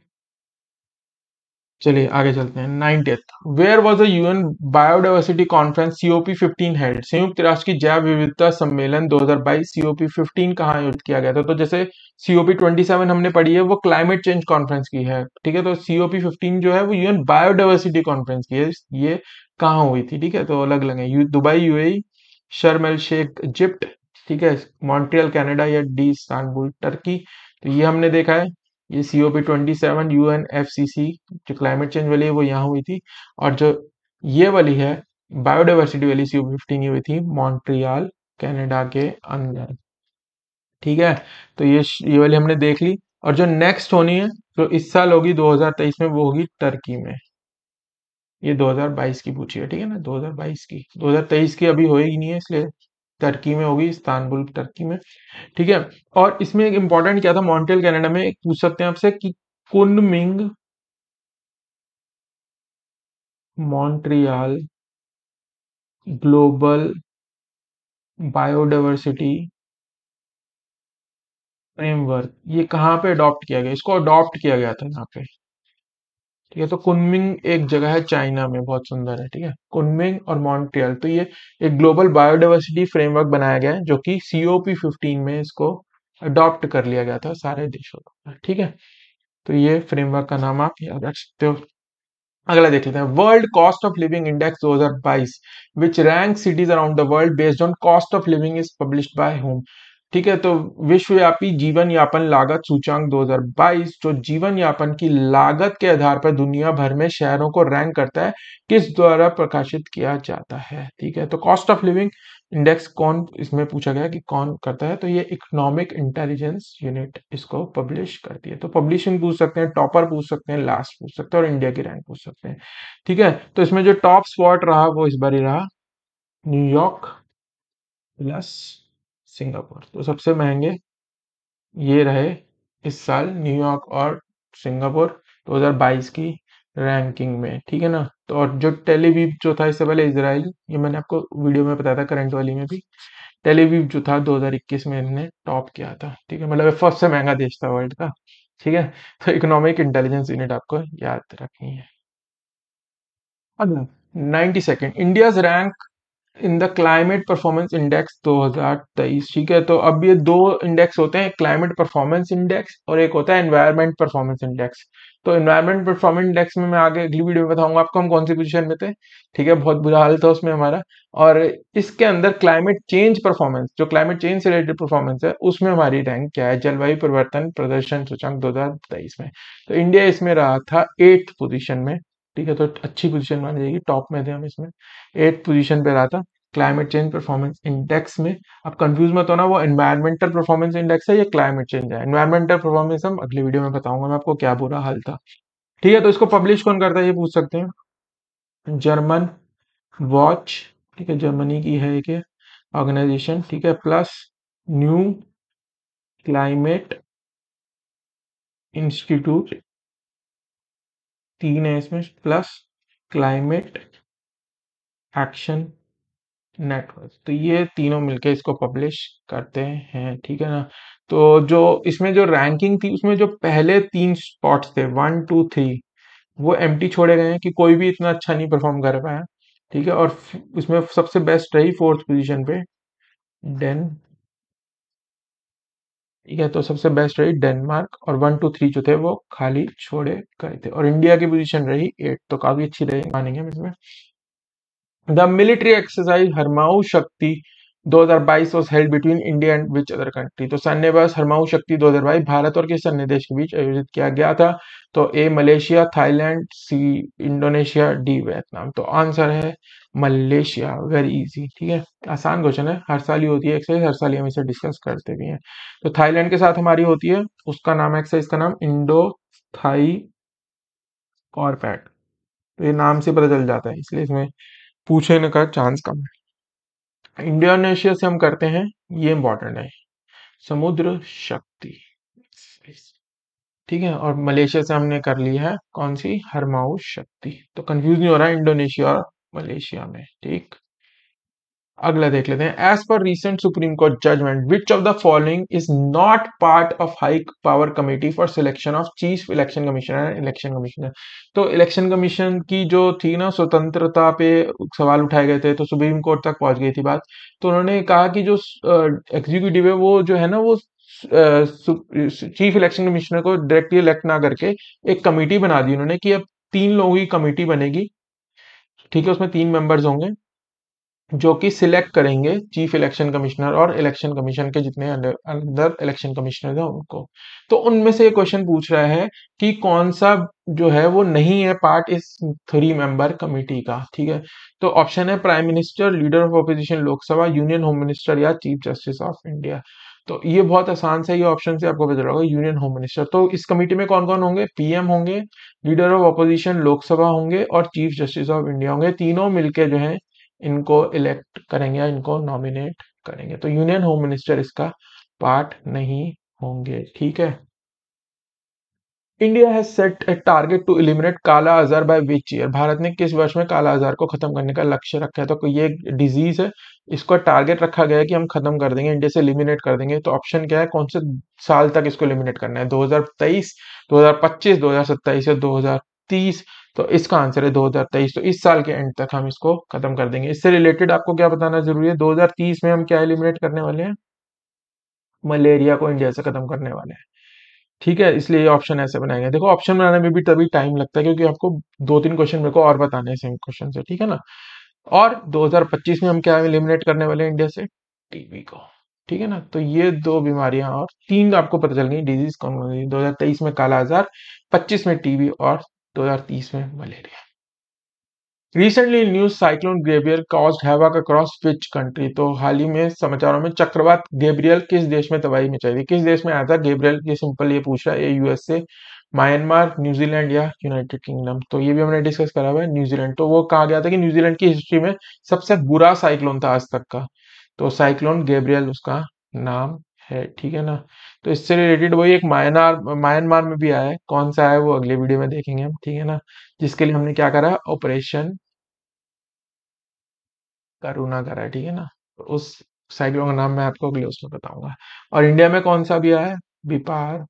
चलिए आगे चलते हैं ninetieth where was UN biodiversity conference COP fifteen held संयुक्त राष्ट्र की जैव विविधता सम्मेलन 2022 सीओपी फिफ्टीन कहाँ आयोजित किया गया था तो जैसे सीओपी ट्वेंटी सेवन हमने पढ़ी है वो क्लाइमेट चेंज कॉन्फ्रेंस की है ठीक है तो सीओपी फिफ्टीन जो है वो यूएन बायोडाइवर्सिटी कॉन्फ्रेंस की है ये कहाँ हुई थी ठीक है तो अलग अलग है Dubai U e, Sharm el Sheikh Egypt ठीक है मॉन्ट्रियल कैनेडा या डी इस्तानबुल टर्की तो ये हमने देखा है ये C O P twenty seven U N F C C C climate change वाली है वो यहाँ हुई थी और जो ये वाली है बायोडाइवर्सिटी वाली सी ओ पी फिफ्टीन ये हुई थी मॉन्ट्रियाल कनाडा के अंदर ठीक है तो ये ये वाली हमने देख ली और जो नेक्स्ट होनी है जो इस साल होगी 2023 में वो होगी टर्की में ये 2022 की पूछी है ठीक है ना 2022 की 2023 की अभी होगी नहीं है इसलिए टर्की में होगी इस्तानबुल टर्की में ठीक है और इसमें एक इंपॉर्टेंट क्या था मॉन्टेल कैनेडा में पूछ सकते हैं आपसे कि Kunming Montreal global biodiversity framework ये कहाँ पे अडॉप्ट किया गया इसको अडॉप्ट किया गया था यहाँ पे ठीक है तो कुनमिंग एक जगह है चाइना में बहुत सुंदर है ठीक है कुनमिंग और मॉन्ट्रियल तो ये एक ग्लोबल बायोडाइवर्सिटी फ्रेमवर्क बनाया गया है जो कि सीओपी फिफ्टीन में इसको अडॉप्ट कर लिया गया था सारे देशों को ठीक है तो ये फ्रेमवर्क का नाम आप याद रख सकते हो अगला देख लेते हैं world cost of living index 2022 which rank cities around the world based on cost of living is published by whom ठीक है तो विश्वव्यापी जीवन यापन लागत सूचांक 2022 जो जीवन यापन की लागत के आधार पर दुनिया भर में शहरों को रैंक करता है किस द्वारा प्रकाशित किया जाता है ठीक है तो कॉस्ट ऑफ लिविंग इंडेक्स कौन इसमें पूछा गया कि कौन करता है तो ये इकोनॉमिक इंटेलिजेंस यूनिट इसको पब्लिश करती है तो पब्लिशिंग पूछ सकते हैं टॉपर पूछ सकते हैं लास्ट पूछ सकते हैं और इंडिया की रैंक पूछ सकते हैं ठीक है तो इसमें जो टॉप स्पॉट रहा वो इस बार ही रहा न्यूयॉर्क प्लस सिंगापुर तो सबसे महंगे ये रहे इस साल न्यूयॉर्क और सिंगापुर 2022 की रैंकिंग में ठीक है ना तो और जो टेलीवीव जो था इससे पहले इसराइल ये मैंने आपको वीडियो में बताया था करंट वाली में भी टेलीवीप जो था 2021 में इन्होंने टॉप किया था ठीक है मतलब फर्स्ट से महंगा देश था वर्ल्ड का ठीक है तो इकोनॉमिक इंटेलिजेंस यूनिट आपको याद रखनी है अगला ninety second India rank in the climate performance index 2023 ठीक है तो अब ये दो इंडेक्स होते हैं क्लाइमेट परफॉर्मेंस इंडेक्स और एक होता है एनवायरमेंट परफॉर्मेंस इंडेक्स तो एनवायरमेंट परफॉर्मेंस इंडेक्स में मैं आगे अगली वीडियो में बताऊंगा आपको हम कौन सी पोजीशन में थे ठीक है बहुत बुरा हाल था उसमें हमारा और इसके अंदर क्लाइमेट चेंज परफॉर्मेंस जो क्लाइमेट चेंज से रिलेटेड परफॉर्मेंस है उसमें हमारी रैंक क्या है जलवायु परिवर्तन प्रदर्शन सूचांक दो में तो इंडिया इसमें रहा था एट्थ पोजिशन में ठीक है तो अच्छी पोजीशन मानी जाएगी टॉप में थे हम इसमें एट पोजीशन पे रहा था क्लाइमेट चेंज परफॉर्मेंस इंडेक्स में अब कंफ्यूज मत होना वो एनवायरमेंटल परफॉर्मेंस इंडेक्स है या क्लाइमेट चेंज है एनवायरमेंटल परफॉर्मेंस हम अगली वीडियो में बताऊंगा मैं आपको क्या बुरा हाल था ठीक है तो इसको पब्लिश कौन करता है ये पूछ सकते हैं जर्मन वॉच ठीक है जर्मनी की है एक ऑर्गेनाइजेशन ठीक है प्लस न्यू क्लाइमेट इंस्टीट्यूट तीन है इसमें प्लस क्लाइमेट एक्शन नेटवर्क तो ये तीनों मिलके इसको पब्लिश करते हैं ठीक है ना तो जो इसमें जो रैंकिंग थी उसमें जो पहले तीन स्पॉट्स थे वन टू थ्री वो एम छोड़े गए हैं कि कोई भी इतना अच्छा नहीं परफॉर्म कर पाया ठीक है और इसमें सबसे बेस्ट रही फोर्थ पोजीशन पे डेन ठीक है तो सबसे बेस्ट रही डेनमार्क और वन टू थ्री जो थे वो खाली छोड़े गए थे और इंडिया की पोजीशन रही एट तो काफी अच्छी रही मानेंगे इसमें the military exercise Harimau Shakti 2022 was held between India and which other country तो सन्नेबस हरमाऊ शक्ति 2022 भारत और किस अन्य देश के बीच आयोजित किया गया था तो A Malaysia Thailand C Indonesia D Vietnam तो आंसर है मलेशिया वेरी इजी ठीक है आसान क्वेश्चन है हर साल ही होती है एक्सरसाइज हर साल ही हम इसे डिस्कस करते भी हैं तो थाईलैंड के साथ हमारी होती है उसका नाम एक्सरसाइज का नाम इंडो थाई कॉरपैट तो ये नाम से पता चल जाता है इसलिए इसमें पूछने का चांस कम है इंडोनेशिया से हम करते हैं ये इंपॉर्टेंट है समुद्र शक्ति ठीक है और मलेशिया से हमने कर ली है कौन सी हरमाऊ शक्ति तो कंफ्यूज नहीं हो रहा है इंडोनेशिया और मलेशिया में ठीक अगला देख लेते हैं as per recent Supreme Court judgement which of the following is not part of high power committee for selection of chief election commissioner and election commissioner तो इलेक्शन कमीशन की जो थी ना स्वतंत्रता पे सवाल उठाए गए थे तो सुप्रीम कोर्ट तक पहुंच गई थी बात तो उन्होंने कहा कि जो एग्जीक्यूटिव है वो जो है ना वो चीफ इलेक्शन कमिश्नर को डायरेक्टली इलेक्ट ना करके एक कमेटी बना दी उन्होंने कि अब तीन लोगों की कमेटी बनेगी ठीक है उसमें तीन मेंबर्स होंगे जो कि सिलेक्ट करेंगे चीफ इलेक्शन कमिश्नर और इलेक्शन कमीशन के जितने अंदर इलेक्शन कमिश्नर हैं उनको तो उनमें से ये क्वेश्चन पूछ रहा है कि कौन सा जो है वो नहीं है पार्ट इस थ्री मेंबर कमेटी का ठीक है तो ऑप्शन है prime minister leader of opposition Lok Sabha union home minister या चीफ जस्टिस ऑफ इंडिया तो ये बहुत आसान से ये ऑप्शन से आपको पता होगा यूनियन होम मिनिस्टर तो इस कमेटी में कौन कौन होंगे पीएम होंगे लीडर ऑफ अपोजिशन लोकसभा होंगे और चीफ जस्टिस ऑफ इंडिया होंगे तीनों मिलके जो है इनको इलेक्ट करेंगे या इनको नॉमिनेट करेंगे तो यूनियन होम मिनिस्टर इसका पार्ट नहीं होंगे ठीक है India has set a target to eliminate kala azar by which year Bharat ने किस वर्ष में काला आजार को खत्म करने का लक्ष्य रखा है तो ये डिजीज है इसको टारगेट रखा गया है कि हम खत्म कर देंगे इंडिया से इलिमिनेट कर देंगे तो ऑप्शन क्या है कौन से साल तक इसको इलिमिनेट करना है 2023 2025 2027 या तीस तो इसका आंसर है 2023 तो इस साल के एंड तक हम इसको खत्म कर देंगे इससे रिलेटेड आपको क्या बताना जरूरी है 2030 में हम क्या एलिमिनेट करने वाले हैं मलेरिया को इंडिया से खत्म करने वाले हैं ठीक है इसलिए ऑप्शन ऐसे बनाए गए देखो ऑप्शन बनाने में भी तभी टाइम लगता है क्योंकि आपको दो तीन क्वेश्चन मेरे को और बताने सेम क्वेश्चन से ठीक है ना और 2025 में हम क्या एलिमिनेट करने वाले हैं इंडिया से टीबी को ठीक है ना तो ये दो बीमारियां और तीन आपको पता चल गई डिजीज कौन कौन हजार तेईस में काला आजार पच्चीस में टीबी और 2030 में malaria recently news cyclone Gabrielle cause havoc across which country तो हाल ही में समाचारों में चक्रवात गेब्रियल किस देश में तबाही मचाई थी किस देश में आया था गेब्रियल ये सिंपल ये पूछ रहा है यूएसए म्यांमार न्यूजीलैंड या यूनाइटेड किंगडम तो ये भी हमने डिस्कस करा हुआ है न्यूजीलैंड तो वो कहा गया था कि न्यूजीलैंड की हिस्ट्री में सबसे बुरा साइक्लोन था आज तक का तो साइक्लोन गेब्रियल उसका नाम है ठीक है ना तो इससे रिलेटेड वही एक मायनार म्यांमार में भी आया है कौन सा है वो अगले वीडियो में देखेंगे हम ठीक है ना जिसके लिए हमने क्या करा ऑपरेशन करुणा करा है ठीक है ना तो उस साइक्लोन का नाम मैं आपको अगले उसमें बताऊंगा और इंडिया में कौन सा भी आया है बिपार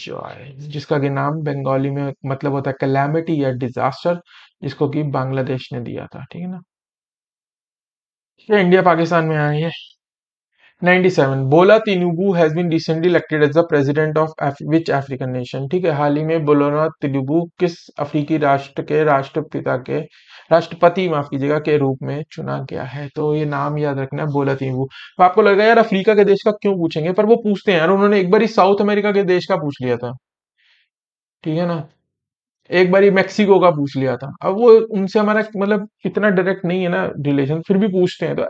जॉय जिसका कि नाम बंगाली में मतलब होता है कलेमिटी या डिजास्टर जिसको कि बांग्लादेश ने दिया था ठीक है ना इंडिया पाकिस्तान में आई है 97 Bola Tinubu has been recently elected as the president of which African nation ठीक है हाल ही में बोलोना तिनुबू किस अफ्रीकी राष्ट्र के राष्ट्रपिता के राष्ट्रपति माफ कीजिएगा के रूप में चुना गया है तो ये नाम याद रखना है बोला तिनुबू तो आपको लग रहा यार अफ्रीका के देश का क्यों पूछेंगे पर वो पूछते हैं यार उन्होंने एक बार ही साउथ अमेरिका के देश का पूछ लिया था ठीक है ना एक बार मेक्सिको का पूछ लिया था अब वो उनसे हमारा मतलब इतना डायरेक्ट नहीं है ना रिलेशन फिर भी पूछते हैं तो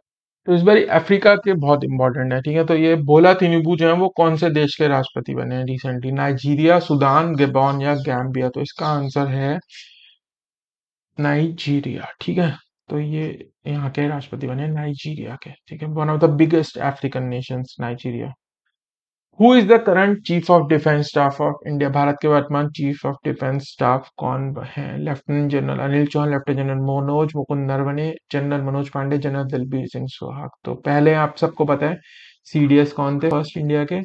तो इस बार अफ्रीका के बहुत इंपॉर्टेंट है ठीक है तो ये बोला तिनुबू जो है वो कौन से देश के राष्ट्रपति बने हैं रिसेंटली नाइजीरिया सुदान गेबॉन या गैम्बिया तो इसका आंसर है नाइजीरिया ठीक है तो ये यहाँ के राष्ट्रपति बने नाइजीरिया के ठीक है one of the biggest African nations Nigeria who is the current chief of defence staff of India Bharat के वर्तमान चीफ ऑफ डिफेंस स्टाफ कौन है lieutenant general Anil Chauhan lieutenant general Manoj Mukund Naravane general Manoj Pande general Dalbir Singh Suhag तो पहले आप सबको पता है सीडीएस कौन थे फर्स्ट इंडिया के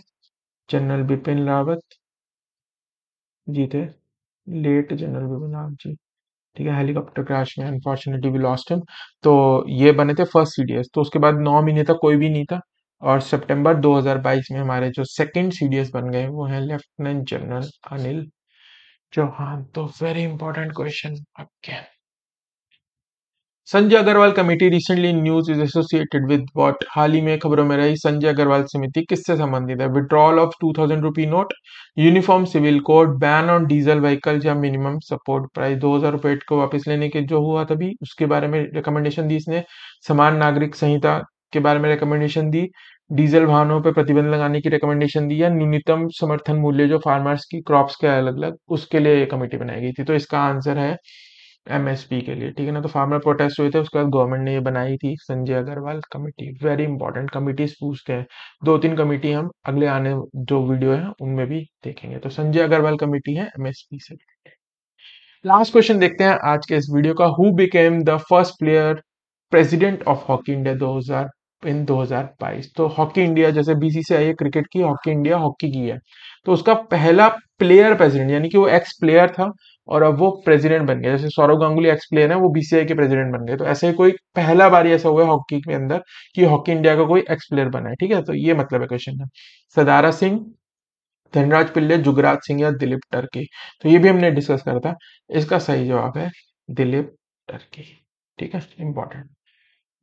जनरल बिपिन रावत जी थे लेट जनरल बिपिन रावत जी ठीक है हेलीकॉप्टर क्रैश में अनफॉर्चुनेटली वी लॉस्ट हिम तो ये बने थे फर्स्ट सीडीएस तो उसके बाद नौ महीने तक कोई भी नहीं था और सितंबर 2022 में हमारे जो सेकंड सीडीएस बन गए वो हैं लेफ्टिनेंट जनरल अनिल चौहान तो very important question again Sanjay Agarwal committee recently news is associated with what हाल ही में खबरों में रही संजय अग्रवाल समिति किससे संबंधित है withdrawal of two thousand rupee note uniform civil code ban on diesel vehicle या मिनिमम सपोर्ट प्राइस दो हजार रुपए को वापस लेने के जो हुआ तभी उसके बारे में रिकमेंडेशन दी इसने समान नागरिक संहिता के बारे में रिकमेंडेशन दी डीजल वाहनों पर प्रतिबंध लगाने की रिकमेंडेशन दी है न्यूनतम समर्थन मूल्य जो फार्मर्स की क्रॉप्स के अलग अलग उसके लिए ये कमेटी बनाई गई थी तो इसका आंसर है एमएसपी के लिए ठीक है ना तो फार्मर प्रोटेस्ट हुए थे उसके बाद गवर्नमेंट ने ये बनाई थी Sanjay Agarwal committee very important committees पूछते हैं दो तीन कमेटी हम अगले आने जो वीडियो है उनमें भी देखेंगे तो संजय अग्रवाल कमेटी है एमएसपी से लास्ट क्वेश्चन देखते हैं आज के इस वीडियो का who became the first player president of Hockey India 2000 in 2022 तो हॉकी इंडिया जैसे बीसीसीआई है क्रिकेट की हॉकी इंडिया हॉकी की है तो उसका पहला प्लेयर प्रेसिडेंट यानी कि वो एक्स प्लेयर था और अब वो प्रेसिडेंट बन गया जैसे सौरव गांगुली एक्स प्लेयर है वो बीसीआई के प्रेसिडेंट बन गए तो ऐसे कोई पहला बार ऐसा हुआ है हॉकी के अंदर कि हॉकी इंडिया का कोई एक्स प्लेयर बना है ठीक है तो ये मतलब है क्वेश्चन का सदारा सिंह धनराज पिल्ले जुगराज सिंह या दिलीप टर्की तो ये भी हमने डिस्कस करा था इसका सही जवाब है दिलीप टर्की ठीक है इंपॉर्टेंट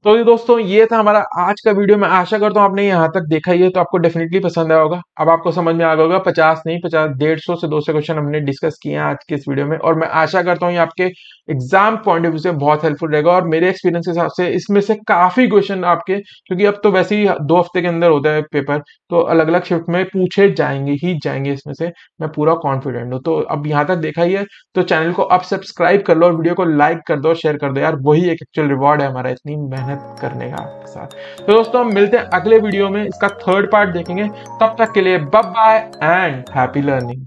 तो ये दोस्तों ये था हमारा आज का वीडियो मैं आशा करता हूँ आपने यहाँ तक देखा ही है तो आपको डेफिनेटली पसंद आया होगा अब आपको समझ में आ गया होगा पचास नहीं पचास डेढ़ सौ से दो सौ क्वेश्चन हमने डिस्कस किए हैं आज के इस वीडियो में और मैं आशा करता हूँ ये आपके एग्जाम पॉइंट ऑफ व्यू से बहुत हेल्पफुल रहेगा और मेरे एक्सपीरियंस के हिसाब से इसमें से काफी क्वेश्चन आपके क्योंकि अब तो वैसे ही दो हफ्ते के अंदर होता है पेपर तो अलग अलग शिफ्ट में पूछे जाएंगे ही जाएंगे इसमें से मैं पूरा कॉन्फिडेंट हूँ तो अब यहाँ तक देखा ही है तो चैनल को अब सब्सक्राइब कर लो और वीडियो को लाइक कर दो और शेयर कर दो यार वही एक एक्चुअल रिवॉर्ड है हमारा इतनी मेहनत मेहनत करने का आपके साथ तो दोस्तों हम मिलते हैं अगले वीडियो में इसका थर्ड पार्ट देखेंगे तब तक के लिए bye bye and happy learning